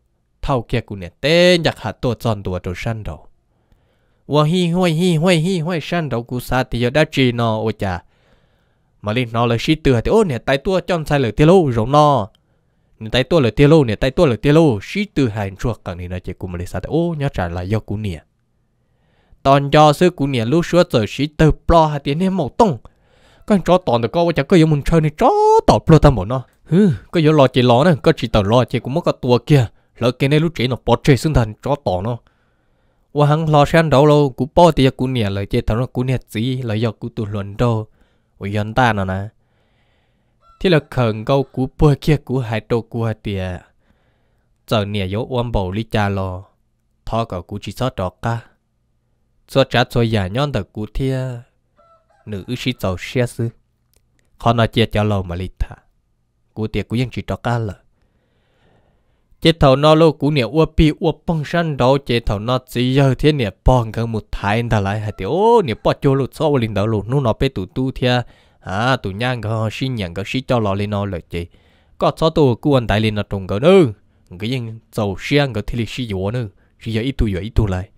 thâu kia cú nè tê giặc hà tua son tua đầu đầu 我 hi hoi hi hoi hi hoi san đầu cú sa thì giờ đã chỉ no ôi cha mà lên nó là sĩ tử thì ô nè tay tua chọn sai lời tiêu lâu rồi nó nè tay tua lời tiêu lâu nè tay tua lời tiêu lâu sĩ tử hành chuộc càng thì nó chỉ cùng mà lên sa thì ô nhớ trả lại do cú nè tòn cho sư cú nè lúc xưa giờ sĩ tử plo hai tiếng nè một tông con chó tòn được coi chả có giống mình chơi này chó tòn plo ta một nó hừ có giống lo chỉ lo nè có chỉ tòn lo chỉ cùng mất cả tua kia lỡ cái này lúc chỉ nó bỏ chơi xương thần chó tòn nó 我很老想到了，古包的古年了，这头上古年子了要古都轮到我元旦了呢。ที่เราเขิงก็กูเพื่อเคียกูหายตัวกูหายเตียเจ้าเนี่ยยกวันบ่ลิจาลอทอกับกูชิซอดอกกะส่วนจัดส่วนใหญ่ย้อนแต่กูเทียหนึ่งชิเจ้าเชียซื้อขอนาเจียจะเรามาลิทากูเตียกูยังชิดอกกะเลย chế thầu nó lô cũ nè ua pi ua bông săn đó chế thầu nó chỉ giờ thế nè bông gần một thái đã ta lại hay ô nè bắt cho lô sau lên đó lô nó nó bé tụ tu thia à tụ nhang cái xin nhận cái xin cho lò lên nó lợi chế có cho tụ cú anh đại lên nó trùng cái nữa cái gì dầu xiang cái thì lịch sử yếu nữa chỉ giờ ít tụ giờ ít tụ lại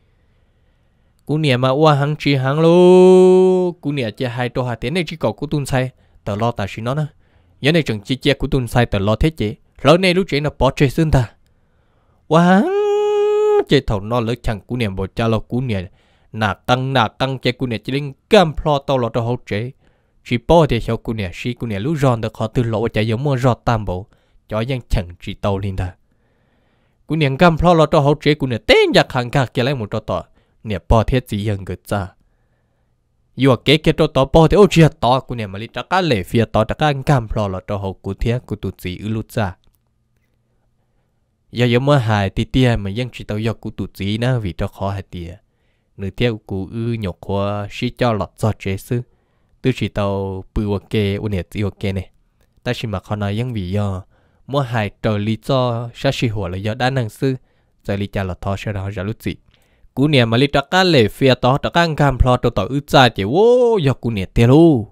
cũ nè mà ua hàng chỉ hàng lô cũ nè chỉ hai tô hai thế này chỉ có cú tuân sai tờ lo ta xin nó nữa giờ này chẳng chỉ chỉ cú tuân sai tờ lo thế chế lỡ này lúc chế nó bỏ chơi xương ta wang chế thầu nó lỡ chẳng cú niệm bộ cha lo cú niệm nà tăng nà tăng chế cú niệm chỉ linh cam plo tao lo cho hậu chế chỉ bỏ thì sau cú niệm chỉ cú niệm lú giòn được họ từ lộ chạy giống mua giọt tam bộ cho giang chẳng chỉ tàu lên đó cú niệm cam plo lo cho hậu chế cú niệm tên giặc hàng cả kia lấy một cho tao niệm bỏ thế chỉ hơn người cha yêu kế kế cho tao bỏ thế ô chia tao cú niệm mà đi trả cá lệ phía tao trắc cá cam plo lo cho hậu cú thiệt cú tụt chỉ ư lút ra giờ giờ mới hài tì tìa mà dân chỉ tao giờ cụ tụt gì nữa vì cho khó hài tìa nửa theo cụ ư nhọc khó xí cho lọt cho chế sư tôi chỉ tao bự ok ôn nhẹ gì ok này ta chỉ mà khó nói dân vì giờ mua hài trở lý cho sa sĩ hồ là giờ đã năng sư giờ lý cha lọt thọ sẽ đó giờ lúc gì cú nè mà lý trắc cá lệ phía tao trắc cá ngam plo tao tao ư cha chỉ ô giờ cú nè tiêu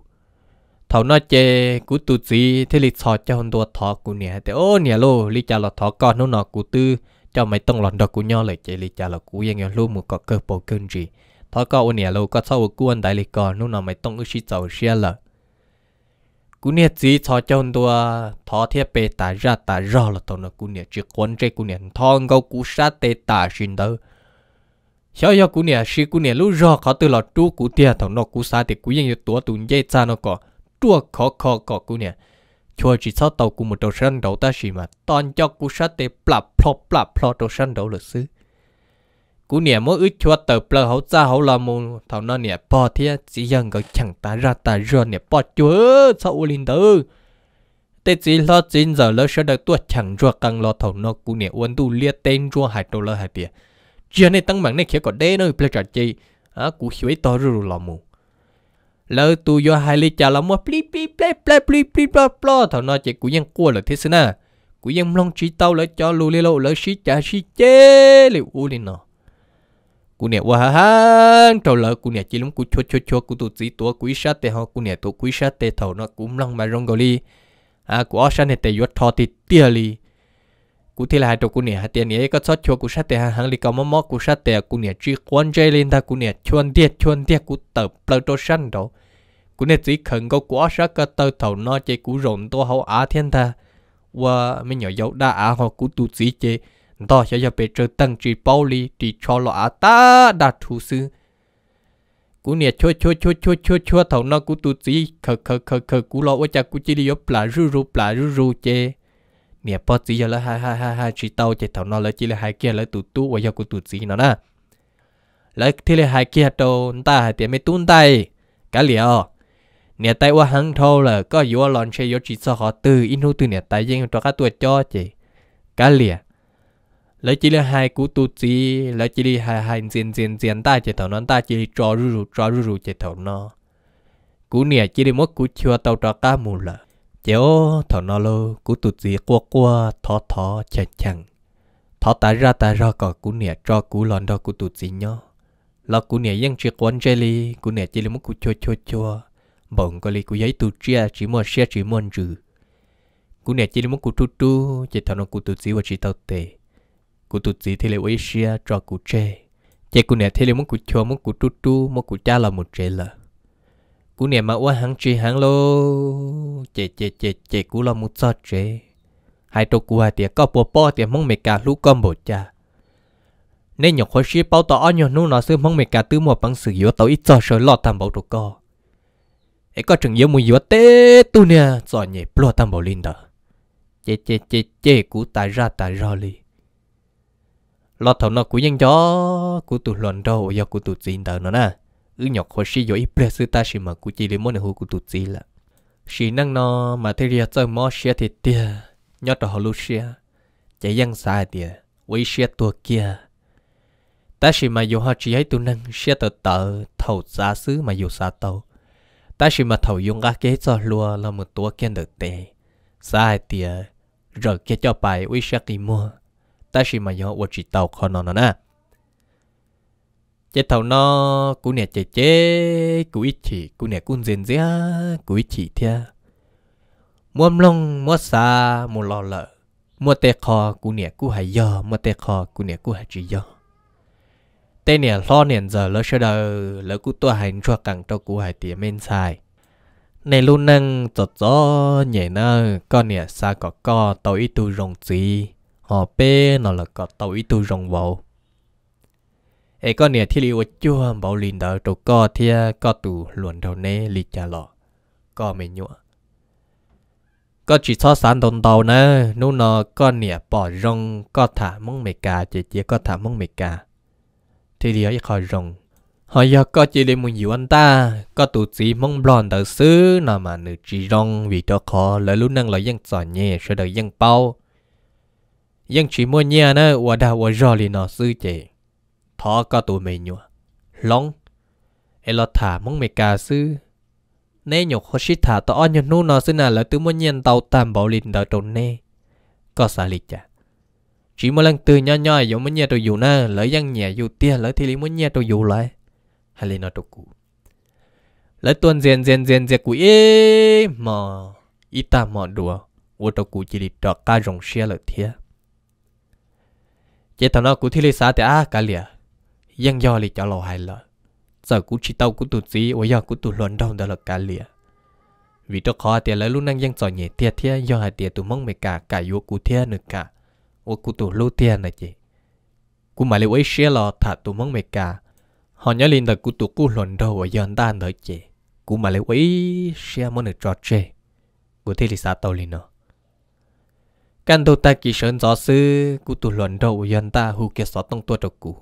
thảo nói chê cú tu sĩ thế lịch sọ cho hồn đùa thọ cú nè thế ô nè lô lý cha là thọ con nó nọ cú tư cho mày tông lọt đó cú nho lại chê lý cha là cú yên nghe lô một cọ cơ bộ cơn gì thọ con ô nè lô có sau cú anh đại lý con nó nọ mày tông ước sĩ giàu xe lợ cú nè chỉ thọ cho hồn đùa thọ thiết bề tả ra tả rõ là tông nọ cú nè chỉ quan chê cú nè thọ ngâu cú sát tê tả xin đâu xéo yo cú nè sĩ cú nè lú rõ khó từ lọt trú cú tia thằng nọ cú sát tê cú yên yo tua tụn dây cha nọ có chua khó khó khó cú nè chua chỉ sau tàu cú một đầu sân đầu ta chỉ mà toàn cho cú sát tế plà plò plà plò đầu sân đầu lực sư cú nè mỗi ước chua tờ plờ hậu ra hậu là mù thảo nó nè bò thế chỉ dân gọi chẳng ta ra ta ra nè bò chua sau linh tử tê chỉ lo chín giờ lỡ sẽ được tuột chẳng rùa căng lo thầu nó cú nè uốn tu lia tên rùa hạt đầu lỡ hai tiệt. chuyện này tăng mạng này kia có đê nơi plê trò chi à cú hiểu to rồi lò mù lỡ tu do hai ly chào lắm mà pli pli pli pli pli pli pli pli thằng nó chỉ cú nhân cua là thế xưa cú nhân long chỉ tao lỡ cho lù lỡ xí chả xí chê lì u lì nọ nè quá hán trâu lỡ cú nè chỉ lắm cú chua chua chua cú tụ chỉ tua cú sát tê họ cú nè tụ cú sát tê thầu nó cũng long mà rong gò li à cú ở sát nè tê yết thọ tê là hai trâu cú nè hai tiền nè có sót chua cú sát tê hàng lì cầu mò mò cú sát tê cú nè chỉ quan chơi lên ta cú nè chuan tiệt chuan tiệt cú tập plơ trâu săn cú này chỉ cần có quá sát cái tơ thầu nó chơi cú rộn to hậu á thiên tha và mấy nhỏ dấu đa á họ cú tu chỉ chơi to sẽ cho bé chơi tăng chỉ bao li chỉ cho lo á ta đã thu sư cú này chua chua chua chua chua chua thầu nó cú tu chỉ khờ khờ khờ khờ cú lo với cha cú chỉ đi yop là ru rù là rù rù chơi nè bớt chỉ giờ là hai hai hai hai chỉ tàu chơi thầu nó là chỉ là hai kia là tu tu và giờ cú tu chỉ nó nè lấy thế là hai kia đâu ta hai tiền mấy tuôn tay cả liệu nè tay qua hàng thâu là có vua lon xe vua chỉ so họ từ in hữu từ nhà tay dân cho các tuổi cho chị cá lìa lấy chỉ là hai cú tu chỉ lấy chỉ là hai hai diện diện diện ta chỉ thầu non ta chỉ trò rú rú trò rú rú chỉ thầu nó cú nè chỉ là mất cú chưa tàu trò cá mù lợ chéo thầu nó lô cú tu chỉ qua qua thọ thọ chẳng chẳng thọ ta ra ta ra có cú nè cho cú lon đó cú tu chỉ nhó là cú nè dân chỉ quan chơi li cú nè chỉ là mất cú chua chua chua bọn có lý của giấy tu chia chỉ mua xe chỉ mua trừ cú này chỉ muốn cú tu tu chỉ thằng nó cú tu chỉ và chỉ tao tệ cú tu chỉ thì lấy quấy xe cho cú chơi, chỉ cú này thì lấy muốn cú cho muốn cú tu tu muốn cú cha là một chơi là cú này mà quá hàng chơi hàng lô chơi chơi chơi chơi cú là một sao chơi, hai trâu cua tiệt có bò bò tiệt mong mẹ cả lũ con bột cha nên nhọc khó xí bao tỏ nhọc nu nó sư mong mẹ cả tư một bằng sự yếu tàu ít cho sớm lọt thằng bảo trâu co e có chừng yếu mùi yếu tê tu nè cho nhẹ plo tam bảo linh đó chê chê chê chê cú tài ra tài ra li lo thầu nó cú nhân gió cú tụ luận đâu do cú tụ chín tờ nó nè ư nhọc khó xí yếu ít sư ta xí mà cú chỉ lấy món hồ cú tụ chín là xí năng nó mà thấy ria chơi mò xia thì tia nhớ tờ hồ lu xia chạy giang xa tia với xia tua kia ta xí mà dù họ chỉ ấy tụ năng xia tờ tờ thầu xa xứ mà dù xa tàu ta chỉ mà thầu dùng các cái cho lúa là một tua kiến được tệ sai thì rồi cái cho bài uy sắc kỳ mua ta chỉ mà nhớ uất chỉ tàu khó nó nè chế thầu nó cú nè chế chế cú ít chỉ cú nè cún dền dĩa cú ít chỉ thia mua long mua xa mua lò lợ mua tê kho cú nè cú hay do mua tê kho cú nè cú hay chỉ do tên nè lo nè giờ lỡ sơ đời lỡ cú tua hành cho càng cho cú hải tiệm men xài này luôn nâng chọt gió nhảy nơ con nè xa có co tàu ít tu rồng gì họ bê nó là có tàu ít tu rồng vào ấy con nè thi liu chua bảo lìn đỡ trâu co thì co tu luồn đầu nè lì cha lọ co mày nhụa có chỉ so sánh đồng tàu nè nô nó con nè bỏ rồng có thả mông mày cả chỉ chỉ có thả mông mày cả thì đi ấy khỏi rồng họ giờ có chỉ để muốn dịu anh ta có tụ chỉ mong blon tờ xứ nào mà nữ chỉ rong vì cho khó lời lúc năng lại dân sọ nhẹ sợ đời dân bao dân chỉ mua nhà nữa và đào và rò lì nó sư chị thọ có tụ mày nhua long em lo thả mong mày cả sư nếu nhục khó xít thả tao ăn nhục nó xưa nào là tụi mua nhà tàu tạm bảo lìn đợi trốn nè có xả lịch chả chỉ một lần từ nhỏ nhỏ giống mới nhẹ tôi dù na lỡ răng nhẹ dù tia lỡ thì lý mới nhẹ tôi dù lại hay lý nó đồ cụ lỡ tuần diện diện diện diện của ê mò ít ta mò đùa ô đồ cũ chỉ đi đọ ca rồng xe lỡ thia chế thằng nó cũ thi lý xã thì à cả lìa răng do lý cho lò hài lỡ giờ cũ chỉ tao cũ tụt gì ô giờ cũ tụt luận đâu đó là cả lìa vì tôi khó thì lỡ luôn năng răng giỏi nhẹ tia tia do hai tia tụi mong mày cả cả vô cũ tia nữa cả ô cụ tụ lưu tiền này chị cụ mà liệu ấy xe lò thả tụ mong mẹ cả họ nhớ lên đời cụ tụ cụ luận đầu ở dân ta nữa chị cụ mà liệu ấy xe muốn được trò chơi cụ thế thì sao tàu lên nữa căn đầu ta kỳ sơn gió sư cụ tụ luận đầu ở dân ta hù kia xóa tông tua đầu cụ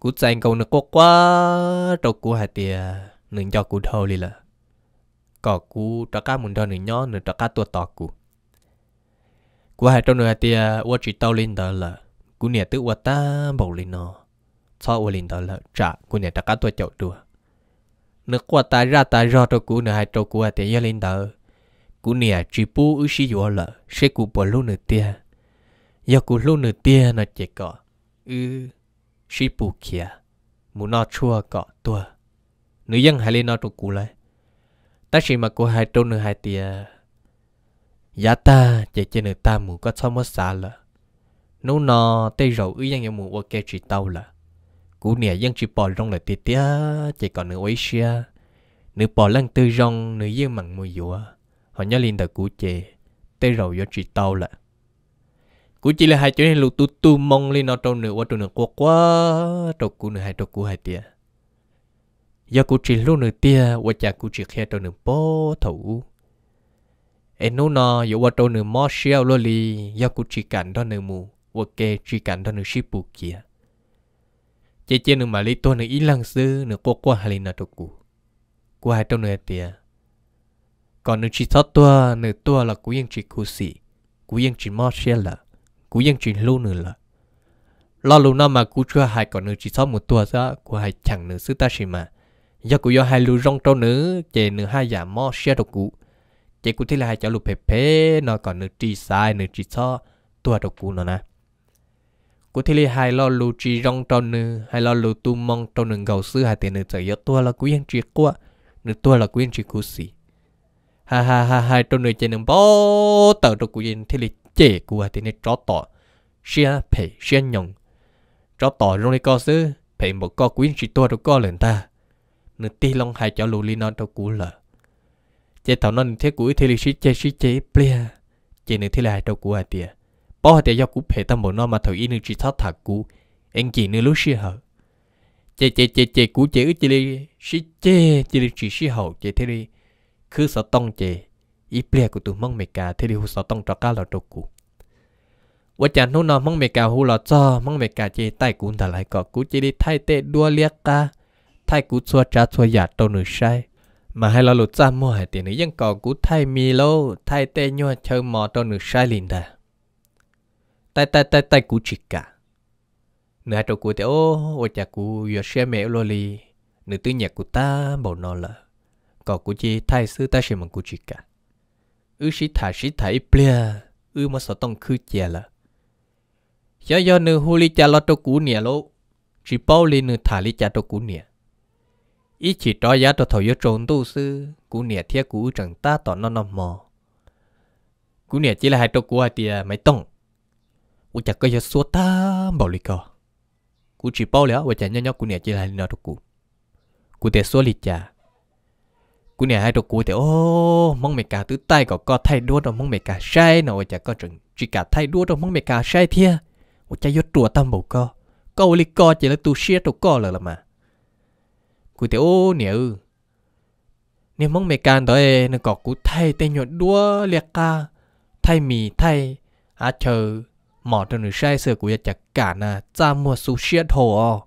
cụ dành câu nữa quá quá đầu cụ hai tia nương cho cụ đầu lên là có cụ trả cá muốn đầu nửa nhó nửa trả cá tuột tọt cụ của hai trong nửa tia qua chỉ tao lên đó là cú nè tự qua ta bầu lên nó cho qua lên đó là trả cú nè ta cá tôi chậu đùa nước qua ta ra ta ra cho cú nè hai trâu cú tia gia lên đó cú nè chỉ bu ư xí vô là sẽ cú bỏ luôn nửa tia giờ cú luôn nửa tia nó chỉ có ư xí bu kia muốn nó chua cọ tua nữ dân hai lên nó trâu cú lại ta chỉ mà cú hai trâu nửa hai tia giá ta chạy trên nửa ta mù có sao mất xa là nô nọ tây rầu ư yang mù ok chỉ tàu là cú nè yang chỉ bỏ rong là tiệt tiệt chạy còn nửa ấy xia nửa bỏ lăng tư rong nửa dương mặn mùi dùa họ nhớ liền đời cú chè tây rầu do chỉ tàu là cú chỉ là hai chỗ này lụt tu tu mong lên nó trong nửa qua trong nửa quá quá trong cú nửa hai trong cú hai tiệt do cú chỉ lúc nửa tiệt qua chả cú chỉ khe trong nửa bó thủ em nọ yo wa to nư mo xiao lo li ya ku đó nư mu wo ke chi kan đó nư shi pu kia chế chế nư mà li to nư ý lăng sư nư cô qua hà li nà to ku hai to nư e tia còn nư chi thót tua nư tua là cú yên chi ku si cú yên chi mo xiao là cú yên chi lu nư là lo lu nó mà cú chưa hai còn nư chỉ sót một tua ra của hai chẳng nư sư ta xì mà do cú do hai lu rong trâu nữ chế nư hai giả dạ mo xe đồ cú chỉ cụ thế là hai cháu lụp phê phê nó còn nửa trì sai nửa trì so tua đầu cụ nó nè cụ thế là hai lo lù trì rong tròn nửa hai lo lù tu mong tròn nửa gầu sư hai tiền nửa trời yếu tua là quý anh trì qua nửa tua là quý anh trì cụ xì ha ha ha ha tròn nửa chơi nửa bó tờ đầu cụ yên thế là chế cụ hai tiền nửa chó tỏ xia phê xia nhồng chó tỏ rong đi co sư phê một co quý anh trì tua đầu co lên ta nửa ti lòng hai cháu lù li non đầu cụ lợ chế tàu nôn thế cũ thì lịch sử chế sĩ chế plea chế nữ thế là đâu cũ à tiệt bỏ tiệt do cũ hệ tâm bộ nó mà thầu ý nữ chỉ thoát thạc cũ anh chị nữ lúc xưa hở chế chế chế chế cũ chế ư chế lịch sử chế chế lịch sử sĩ hậu chế thế đi cứ sợ tông chế ý plea của tụi mong mày cả thế đi hú sợ tông trọ cá lọ đâu cũ và nó mong mẹ cả hù lọ cho mong mẹ cả chế tay cũng thả lại cọ cú chế đi thay tệ đua liếc ca thay cú xua trá xua giả tàu nửa sai mà hay lo lụt ra mua hải tiền nữ dân cỏ cú thay mì lô thay tê nhua chơi mò cho nữ sai lìn đà tay tay tay tay cú chỉ cả nữ hai trâu cú thì ô ô chà cú vừa xe mẹ lô lì nữ tư nhạc cú ta bảo nó là cỏ cú chi thay sư ta sẽ bằng cú chỉ cả ư sĩ thả sĩ thả ít plea ư mà sợ tông khư chè là do do nữ huli cha lo trâu cú nè lô chỉ bao lì nữ thả lì cha trâu cú nè ít chỉ cho giá cho thầu yếu trốn tu sư cú nè thiết cú chẳng ta tỏ non non mò cú nè chỉ là hai trâu cú thì mấy tông u chả có giá số ta bảo lì cò cú chỉ bao lẽ và chả nhau nhau cú nè chỉ là nó trâu cú cú để số lì chả cú nè hai trâu cú thì ô mong mày cả tứ tay có có thay đua đâu mong mày cả sai nào và chả có chẳng chỉ cả thay đua đâu mong mày cả sai thia u chả yếu trùa tâm bảo co câu lì cò chỉ là tu xia trâu co là mà Cụ ô nếu Nếu mong mẹ can đó nó có cụ thay tên nhuận đua liệt ca Thay mì thay À chờ Mỏ trong nữ sai sửa cụ chặt cả nà Cha mua su xiết hồ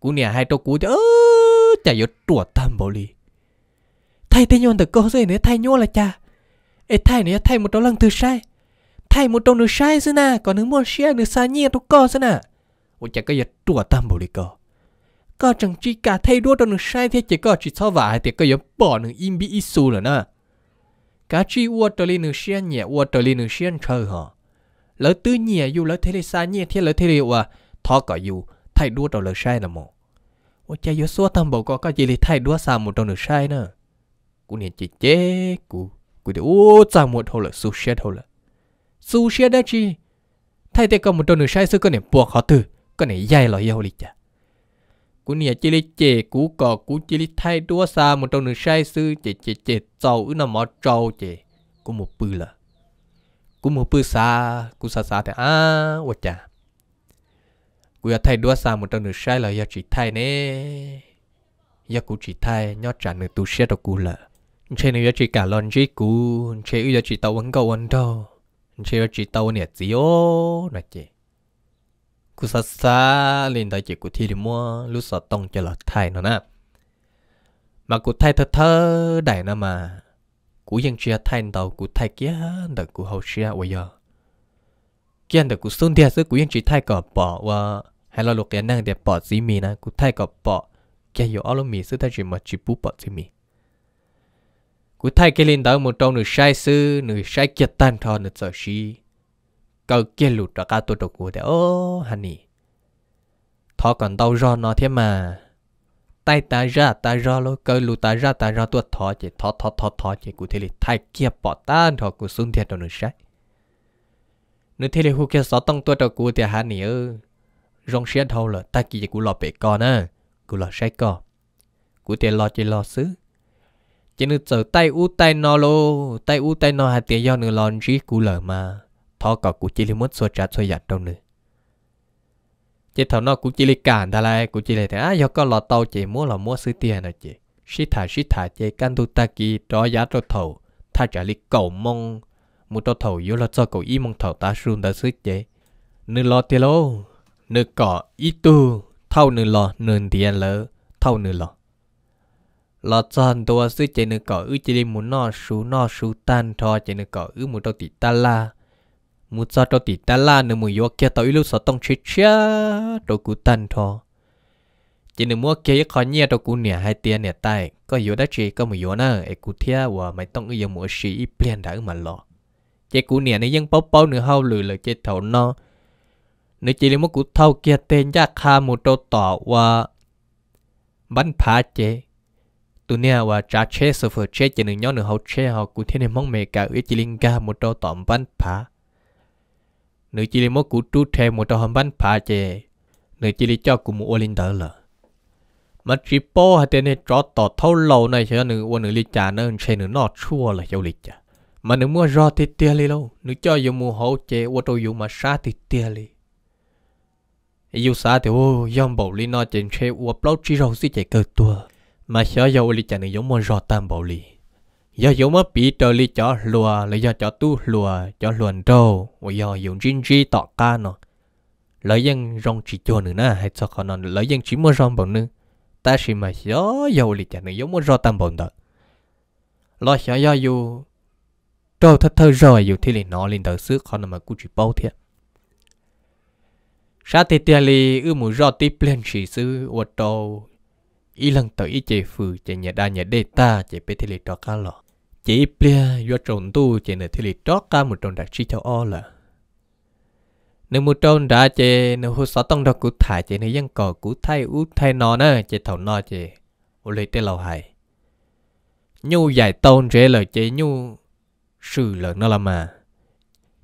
Cụ nè hai tô cụ ơ Chả yếu trùa tam bố lì Thay tên nhuận được cô rồi nữa thay nhuận là cha Ê thay nữa thay một trâu lăng từ sai Thay một trâu nữ sai xưa nà Còn nữ mua xe nữ xa nhiên trâu co xưa nà ô chả có yếu trùa tam bố lì cơ ก็จังจีกาไทยด้วยตอนใช้เทียจะก็จีเท่าว่าเทียก็ยังบ่อหนึ่งอินบีอิสูเลยนะกาจีวัวตัวลีหนึ่งเชียนเนี่ยวัวตัวลีหนึ่งเชียนเธอฮะแล้วตื้อเนี่ยอยู่แล้วเทเลซาเนี่ยเทียแล้วเทเลว่าทอก็อยู่ไทยด้วยตอนใช้นะโมว่าจะยศวทำบอกก็ก็จีเลยไทยด้วยสามหมดตอนใช้นะกูเนี่ยจีเจ๊กูกูเดี๋ยวโอ้จามหมดเท่าเลยสูเชียเท่าเลยสูเชียได้จีไทยแต่ก็หมดตอนใช้ซึ่งก็เนี่ยปวกเขาตื้อก็เนี่ยใหญ่ลอยเยาวลิจ้ะ cú nia chỉ lấy chè cú cọ cú chỉ lấy thay đua xa một trong nửa sai sư chè chè chè trâu ư nó mỏ trâu chè cú một bự là cú một bự xa cú xa xa thì à ủa cú ya thay đua xa một trong nửa sai là ya chỉ thay nè ya cú chỉ thay nhót trả nửa tu xe đâu cú là chế nửa ya chỉ cả lon chế cú chế ư ya chỉ tàu vẫn cầu vẫn đâu chế ya chỉ tàu nè gì ô nè cú sát xa lên đại chỉ cú thi đi mua lúc sợ tông cho là thay nó nè mà cú thay thơ thơ đại nó mà cú dân chia thay đầu cú thay kia đợt cú hậu chia bây giờ kia đợt cú xuống địa giữa cú dân chỉ thay cọ bỏ và hay là lục cái năng để bỏ gì mì nè cú thay cọ bỏ kia hiểu alo mì sứ ta chỉ mà chỉ bú bỏ gì mì cú thay cái lên đầu một trong nửa sai sư nửa sai kiệt tan thọ nửa sợ shi cơ kia lụt ra cả tôi đục để ô hả nỉ thọ còn đau ro nó thế mà tay ta ra ta ra lô cơ lụt ta ra ta ra tôi thọ chỉ thọ thọ thọ thọ chỉ cụ thế là thay kia bỏ ta thọ cụ xuống thiệt rồi nữa sai nữa thế là hú kia sáu tông tôi đầu cụ thì hả nỉ ư rong xiết hầu là ta kia cụ lọ bể con á cụ lọ sai con cụ tiền lọ chỉ lọ xứ chỉ nữ trở tay u tay nó lô tay u tay nó hà tiền do nữ lòn trí cụ lở mà thọ có cụ chỉ li muốn xua trả xua giặt đâu nữa chị thảo nó cũng chỉ li cản ta lại cũng chỉ li thế á, do có lọ tàu chị mua là tiền rồi chị sĩ thả sĩ thả chị căn tu ta kỳ đó giá cho thầu tha trả li cầu mong mua cho thầu yếu là cho cầu ý mong thầu ta xuống đã ซื้ chị nửa lọ tiền lô nửa cỏ ý tu thâu nửa lọ nửa tiền lỡ thâu nửa lọ lọ tròn tua sư chế nửa cỏ ư chỉ li muốn no sú no sú tan cho chế nửa cỏ ư một đầu tỷ ta la มจซาตัวติดตาลาเนื้อมืยกเกี่ยตัวอิลุสต้องเชิชาตัวกูตันทอจีเนื้อมัวเกี่ยคอเนียตัวกูเนี่ยให้เตียเนี่ยตายก็อยู่ได้จีก็มืยนะไอกูเทียว่า ไม่ต้องอยังมัวชีเปลี่ยนได้มาหรอเจกูเนี่ยในยังเป้าเป้าเนื้อเฮาหรือเลยเจ้เท่านอในจีนมือกูเท่าเกียเตนยากคาหมูโตต่อว่าบันพาเจตัวเนี่ยว่าจะเชสเฟอร์เชจีเนื้อย้อนเนื้อเฮาเชเฮากูเทียในมองเมกาอีจิลิงกาหมูโตต่อบันพา nữ chỉ li mốt cụ trú thêm một trò hầm bánh phá chè nữ chỉ li cho cụ một ô linh đỡ lợ mà chỉ bố hạt tên này trọ tỏ thâu lâu này cho nữ ô nữ li trả nó sẽ nữ nọ chua là cho li trả mà nữ mua rò thì tia li lâu nữ cho dù mua hậu chè ô trâu dù mà xa thì tia li dù xa thì ô dòng bầu li nó chèn chè ô bao chỉ rau xí chè cơ tua mà xó dầu li trả nữ giống mua rò tam bầu li giờ dùng mà bị trở li cho lùa lấy giờ cho tu lùa cho luồn trâu bây giờ dùng chín chi tọ ca nó lấy dân rong chỉ cho nữa nè hay sao còn lấy dân chỉ mua rong bọn nữa ta chỉ mà gió dầu li chả nữa giống mua rau tam bọn đó lo sợ do dù trâu thất thơ rồi dù thì liền nó liền đầu xứ còn mà cũng chỉ bao thiệt sa thì tiền li ư mù rò tiếp lên chỉ xứ ô tô ý lần tới ý chế phù chế nhà đa nhà đê ta chế bê thì li trọ ca lọ chỉ bia do trộn tu chỉ nè thì lì trót ca một trộn đặc chi cho o là nếu một trộn đã chỉ nếu hồ sáu tông đó cú thái chỉ nếu dân cỏ cú thay út thay nó nè chỉ thầu nó chỉ ô lì tê lầu hài nhu giải tôn rễ lời chỉ nhu sự lời nó là mà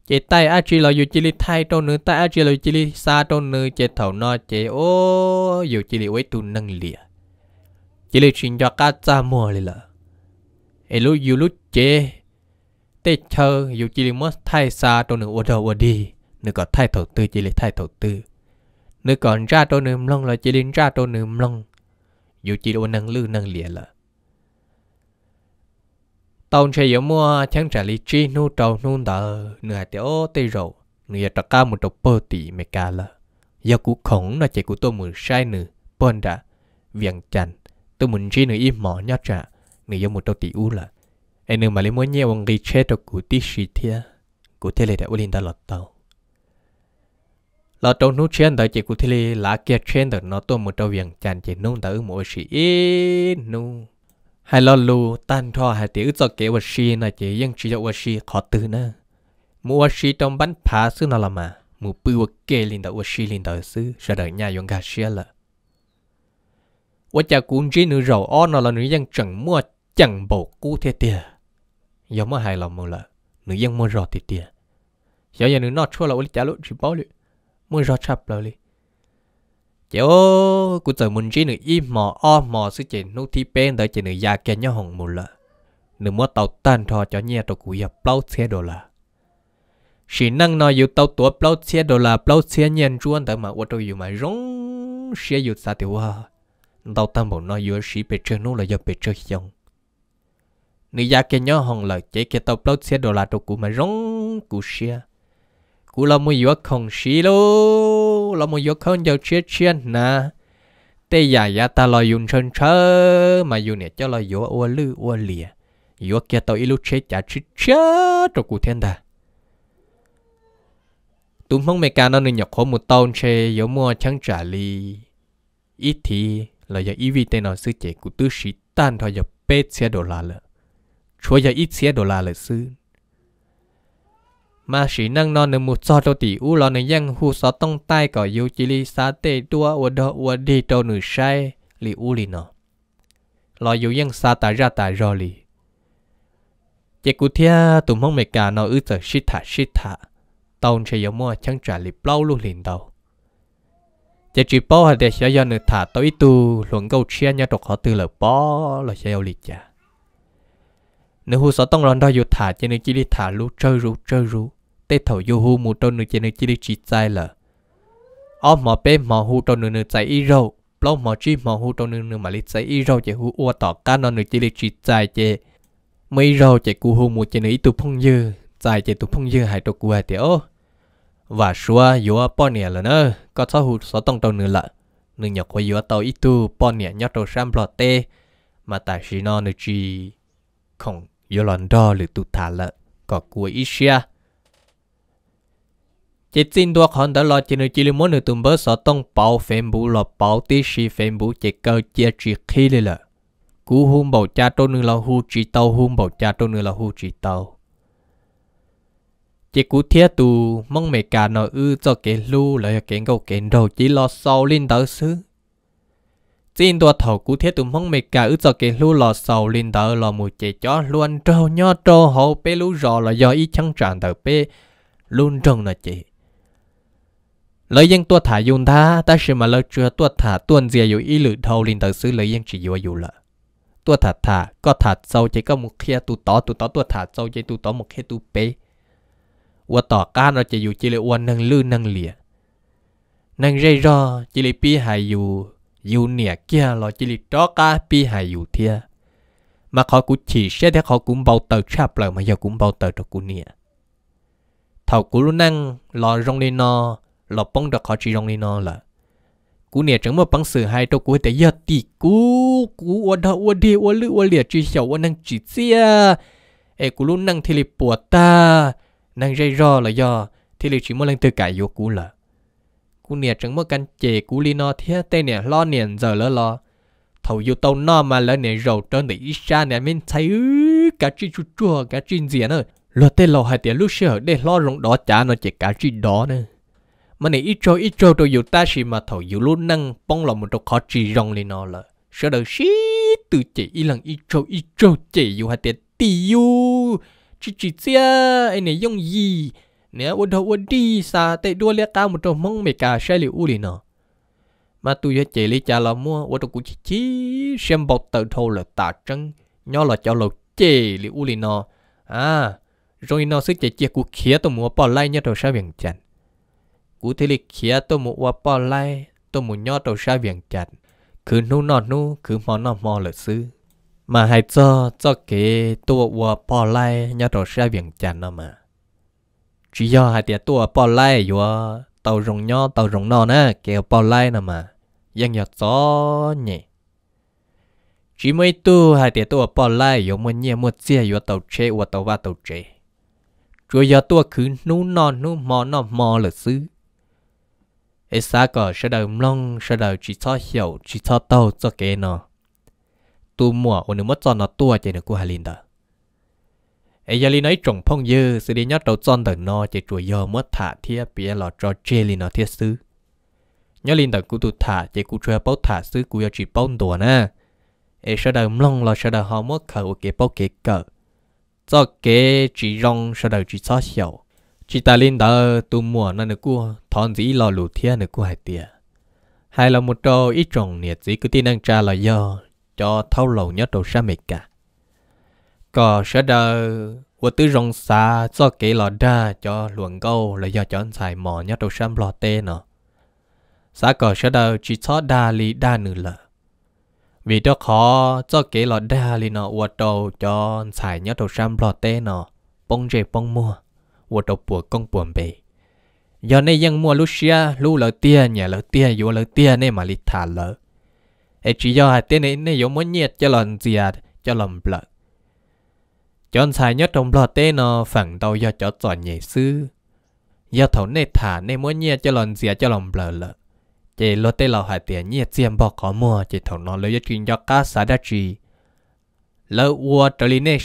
chỉ tay a chỉ là dù chỉ lì thay trộn nữa tay a chỉ là chỉ lì xa trộn nữ chỉ thầu nó chỉ ô dù chỉ lì quấy tu năng lìa chỉ lì chuyện cho cá cha mua lì là elu yulu che tê chờ dù chỉ là mất thay xa tôi nửa ở đầu ở đi nửa có thay thổ tư chỉ là thay tư nửa còn ra tôi nửa mông là chỉ ra tôi nửa mông dù chỉ là năng lư năng lìa là tàu sẽ yếu mua chẳng trả lý chi nu trầu nu đờ nửa tiểu tê rầu nửa trả ca một trầu bơ tỷ mẹ ca là giờ cú khổng là chỉ cú tôi mười sai nửa bơn đã viêng chăn tôi muốn chi nửa im mỏ nhát trả nếu một đầu tỷ u là anh nếu mà lấy mối nhau ông ghi chết được cụ tí xì thia cụ thế này đã uốn đã lọt tàu lọt tàu nút trên đó chỉ cụ thế này lá kia trên đó nó tôi một đầu viền chăn chỉ nung đã một xì ít nung hay lù tan thọ hay tiểu cho kế vật xì là chỉ ยัง chỉ cho vật xì khó từ nữa mu vật xì trong bánh phá sư nó là mà mu bự vật kê linh đó vật xì linh đó sư sẽ đợi nhà yong gà xia là vật chả cũng chỉ nữ là nữ chẳng mua chẳng bộ cú thế tia giờ mới hài lòng một lần nữ dân mua rọt thì tia giờ giờ nữ nọ chua là lấy trả lỗi chỉ bảo lị mua rọt chập là lị chéo cụ trời mình chỉ nữ im mò o mò sự chỉ nô thi bên đợi chỉ nữ già kia nhau hồng một lần nữ mua tàu tan thò cho nhẹ tàu cú nhập bao xe đồ là chỉ năng nó yêu tàu tua bao xe đồ là bao xe nhân chuan tới mà ô tô yêu mà rong xe yêu xa tiêu hoa tàu tan bộ nó yêu chỉ bị chơi nô là do bị chơi xong nữ gia kia nhớ hồng lời chế kia tàu plot xe đô la đồ cũ mà rong cũ xe cũ là mua yếu không xí lô là mua yếu không giàu chia chia na, tê già già ta lo dùng chân chớ mà dùng nè cho lo yếu ô lư ô lìa yếu kia tàu ilu chế chả chít chớ đồ cũ thiên đà tụm phong mẹ ca nó nên nhọc khổ một tông chê yếu mua chẳng trả lì ít thì là do ý vì tên nó sư chế của tư sĩ tan thôi giờ bết xe đô la lợi chúa giờ ít xé đô la lời sư mà sĩ năng non nâng một cho đô tỷ u lo nâng yang hu so tông tay cỏ yêu chỉ li sa tê tua u đô u đi trâu nử sai li u lì nó, lo yêu yang sa tà ra tà rò lì, chỉ cụ thia tụi mong mẹ cả nó ư tờ shit thả shit thả tàu sẽ yêu mua chẳng trả li bao lu lìn tàu chỉ chỉ bao hạt để sẽ yêu nửa thả tối tu luận câu chia nhau độc họ từ lở bao là sẽ yêu li chả nếu hu sở tông ròn đo dù thả cho nữ chỉ đi thả lu chơi ru chơi ru tê thổ dù hu mù trâu nữ cho nữ chỉ đi chỉ sai lờ ôm mò bê mò hu trâu nữ nữ chạy y râu lâu mò chi mò hu trâu nữ nữ mà lít chạy y râu chạy hu ua tỏ cá nó nữ chỉ đi chỉ sai chê mấy râu chạy cu hu mu cho nữ tu phong dư chạy chạy tu phong dư hai trâu cua hai tiểu và xua dù bỏ nè lờ nơ có thó hu sở tông trâu nữ lợ nữ nhọc qua dù tàu ít tu bỏ nè nhóc trâu sam lọt tê mà tại xí nó nữ chi. ของยอลอนดอหรือตุทาละก็กลัวอิเชียจิตจินตัวขอนตลอดจินุจิลิมอนหรือตุมเบอร์สอต้องเป่าเฟมบูหลอเป่าตีชีเฟมบูเจเกอเจียจีขี้เลยล่ะกูหุ่มบอกจ้าตัวนึงเราหูจีเตาหุ่มบอกจ้าตัวนึงเราหูจีเตา chỉ cú thiết tù mong mẹ cả nó ư cho cái lu lại cái câu cái đầu chỉ lo sau lên tới xứ xin tôi thầu cú thiết tụi mong mệt cả ước cho cái lũ lò sầu lên đỡ lò mù chế chó luôn trâu nho trâu hậu bê lũ rò là do ý chẳng tràn đỡ bê luôn trông là chị lời dân tôi thả dùng tha ta sẽ mà lời chưa tôi thả tuần dìa dù ý lự thầu lên đỡ xứ lời dân chỉ dù dù lợ tua thả thả có thả sâu chỉ có một kia tu tỏ tu tỏ tôi thả sâu chỉ tu tỏ một kia tu bê và tỏ ca nó chỉ dù chỉ là uốn nâng lư nâng lìa nâng rây ro chỉ là pi hài dù dù nè kia lo chỉ lì đó cả bi hài dù thia mà họ cũng chỉ sẽ thế họ cũng bao tờ chạp lại mà giờ cũng bao tờ cho cũng nè thầu cũng luôn năng lo rong lên lo bông được họ chỉ rong lên là cú nè chẳng mà bằng sự hai đâu cú để giờ tỷ cú cú ở đâu ở đi ở lữ ở liệt chỉ sầu ở năng chỉ chia ê cú luôn năng thì lì bùa ta năng dây ro là do thì lì chỉ muốn năng tự cải vô cú là cú nè chẳng mất căn chè cú li nó thế tê nè lo nè giờ lỡ lo thầu dù tàu nó mà lỡ nè rầu trơn để ít xa nè mình thấy ư cả chi chua chua cả chi gì nữa lo tê lo hai tiếng lúc xưa để lo rộng đó chả nó chỉ cả chi đó nữa mà nè ít cho ít cho tôi dù ta xì mà thầu dù lúc năng bong lòng một trâu khó chi rong li nó lỡ sợ đầu xí từ chỉ ít lần ít cho ít cho chỉ dù hai tiếng tiêu chỉ chỉ xe anh này dùng gì nè ô đồ ô đi sa tê đua lia tao một trong mong mày cả xe liệu u liền nọ mà tôi cho chị lý cha là mua ô đồ cũng chi chi, xem bọc tờ thô là tả trăng nhỏ là cho lộc chị liệu u liền nọ à rồi nó sẽ chị chị cụ khía tôi mua bò lại nhá đầu sao viền chặt cụ thế li khía tôi mua bò lại tôi mua nhỏ đầu sao viền chặt cứ nô nọ nô, cứ mò nò mò là xứ mà hãy cho cho kê tôi mua bỏ lại nhá đầu sao viền chặt nó mà chỉ do hai tiệt tua bỏ lại yo tàu rồng nho tàu rồng nọ nè kéo bỏ lại nè mà dân nhật gió nhỉ chỉ mấy tu hai tiệt tua bỏ lại yo muốn nhẹ muốn chia yo tàu chế yo tàu ba tàu chế chúa yo tua cứ nú nọ nú mò nọ mò là xứ ai xa cỏ sẽ đầu long sẽ đầu chỉ cho hiểu chỉ cho tàu cho cái nọ tu mua ôn mất cho nó tua chỉ được của hai linh đó ai giờ nói trồng phong dư sự đi nhát đầu tròn tờ no chỉ chuối yo mất thả thia bia lọ cho chê li nó thiết sư nhớ li tờ cụ tụ thả chỉ cụ chơi bao thả sư cụ yo chỉ bao đồ nè ai sợ đầu mông lo sợ đầu họ mất khẩu kế bao kế cỡ cho kế chỉ rong sợ đầu chỉ xóa xẻo chỉ ta lên tờ tụ mùa nó nữa cụ thon dĩ lọ lù thia nữa cụ hai tia hay là một trò ít trồng nhiệt dĩ cứ tin năng cha là do cho thâu lầu nhất đầu sa mệt cả có sẽ đờ của tư rong xa cho kỹ lọ ra cho luận câu là do chọn xài mỏ nhá đầu xăm lọ tê nọ xã có sẽ đờ chỉ cho đa lì đa nữ lợ vì đó khó cho kỹ lọ đa lì nọ của đầu cho xài nhá đầu xăm lọ tê nọ bông rề bông mua của đầu bùa công buồn bề giờ này dân mua lúc xia lúc lợ tia nhà lợ tia vô lợ tia này mà lít thả lợ ấy chỉ do hai tia này này vô muốn nhiệt cho lần gì à cho lần lợ chọn sai nhất trong lọt tên nó phẳng đầu do cho chọn nhảy sư do thấu nê thả nê muốn nhẹ cho lòng dìa cho lòng bờ lợ chỉ lọt tên lọt hải tiền nhẹ xiêm bỏ có mua chỉ thấu nó lấy chuyện cho cá xã đa trì lỡ ua trở lý nê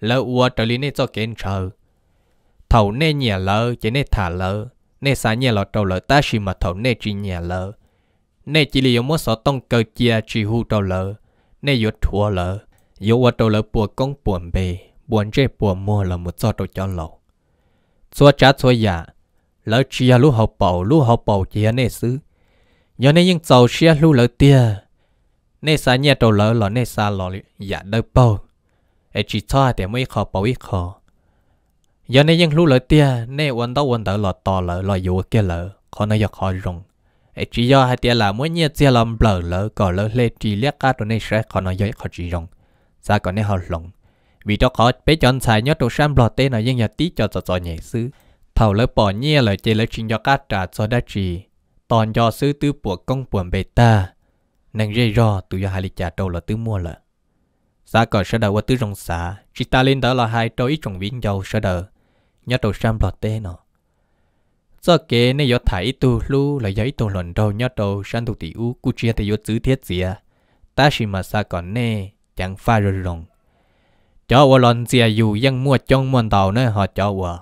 lỡ ua trở lý cho kén trời thấu nê nhẹ lỡ chỉ thả lỡ nê xã nhẹ lọt trâu lỡ ta xì mà thấu nê chỉ nhẹ lỡ nê chỉ lý yếu muốn sợ tông cơ chia chỉ hù trâu lỡ nê yếu thua lỡ yêu vật đồ lợp bùa công buồn bề buồn chế buồn mua là một do đồ cho lẩu xua trả xua giả dạ, lỡ là lũ học bầu lũ học bầu là nè xứ giờ này những tàu xe lũ lỡ tia nè xa nhà đồ lỡ là nè xa lỡ giả đỡ bầu ai chỉ cho thì mới khó bảo ít khó giờ này những lũ lỡ tia nè quần đâu quần đỡ lọ to lỡ lọ yếu kia lỡ khó nó khó rong ấy chỉ do hai tia là mỗi nhà tia làm bờ lỡ còn lỡ lê chỉ liếc cá rồi nè sẽ khó nó giờ khó chỉ rong Sa còn nếu họ lòng. Vì cho khó bé chọn xài nhớ đồ sam lọt tên là dân nhà tí cho cho nhảy sư. thầu lỡ bỏ nhẹ lời chơi lỡ trình cho cá trả cho đá trì. Tòn cho sư tư buộc công buồn bề ta. Nàng rê rò tụi cho hai lý trả trâu là tư mua lợ. Sa còn sơ đầu qua tư rong xả. chỉ ta lên đó là hai trâu ít trồng viễn dầu sơ đầu. Nhớ đồ sam lọt tên nó. Giờ kê nên do thải tu lu là giấy tu luận đầu nhớ đầu sang tu tỷ u cu chia thì yo chữ thiết gì à. Ta chỉ mà sa còn nè chẳng pha rồi rồng cho vợ lon xia mua trong mòn tàu nữa họ cho vợ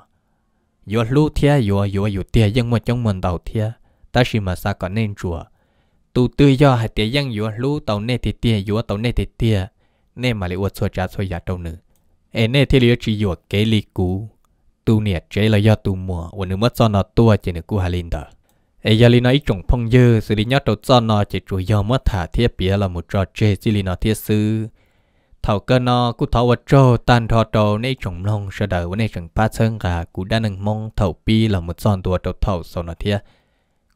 vợ lu thia vợ vợ vợ tia mua trong mòn tàu thia ta chỉ mà sao còn nên chùa tu tư do hai tia dân vợ tàu nè thì tia tàu nè thì nè mà lại uất xua cha xua giả nữa ê nè thì liệu chỉ vợ kế li cú tu nè chế là do tu mua và nếu mất do nó tua chỉ nữa cú hà linh đó ê giờ li nói phong dư xử lý nhát đầu do chỉ chủ do mất thả thiết bia là một trò chơi chỉ li nó thiết sư thảo cơ nó cú thảo vật trô tàn thọ trô nay trồng lông sợ đời với nay trồng ba sơn gà, cú đã nâng mong thảo pi là một son tua trâu thảo sau nó thia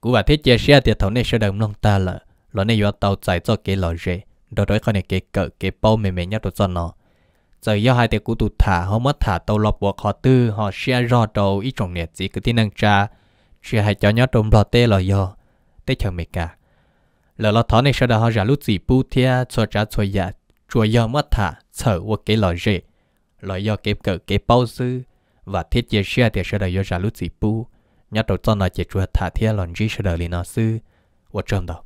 cú bà thiết chia sẻ thì thảo nay sợ đời lông ta là lo nay do tàu chạy cho cái lò rễ đó đối con này cái cỡ cái bao mềm mềm nhất tụi son nó giờ do hai tiệc cú tụt thả họ mất thả tàu lọp buộc họ tư họ share rõ trâu ý trồng nẹt gì cứ tin năng cha chia hai cho nhớ trồng lò tê lò do tê chẳng mệt cả lỡ lo thảo này sợ đời họ giả lút gì pu thia cho cha cho giả dạ, chùa do mất thả sợ của cái lò rể lò do kế cỡ kế bao sư và thiết chế xe thì sẽ đợi do ra lúc gì bu nhát đầu cho nó chỉ chùa thả thiết lòn gì sẽ đợi lì nó sư và trong đó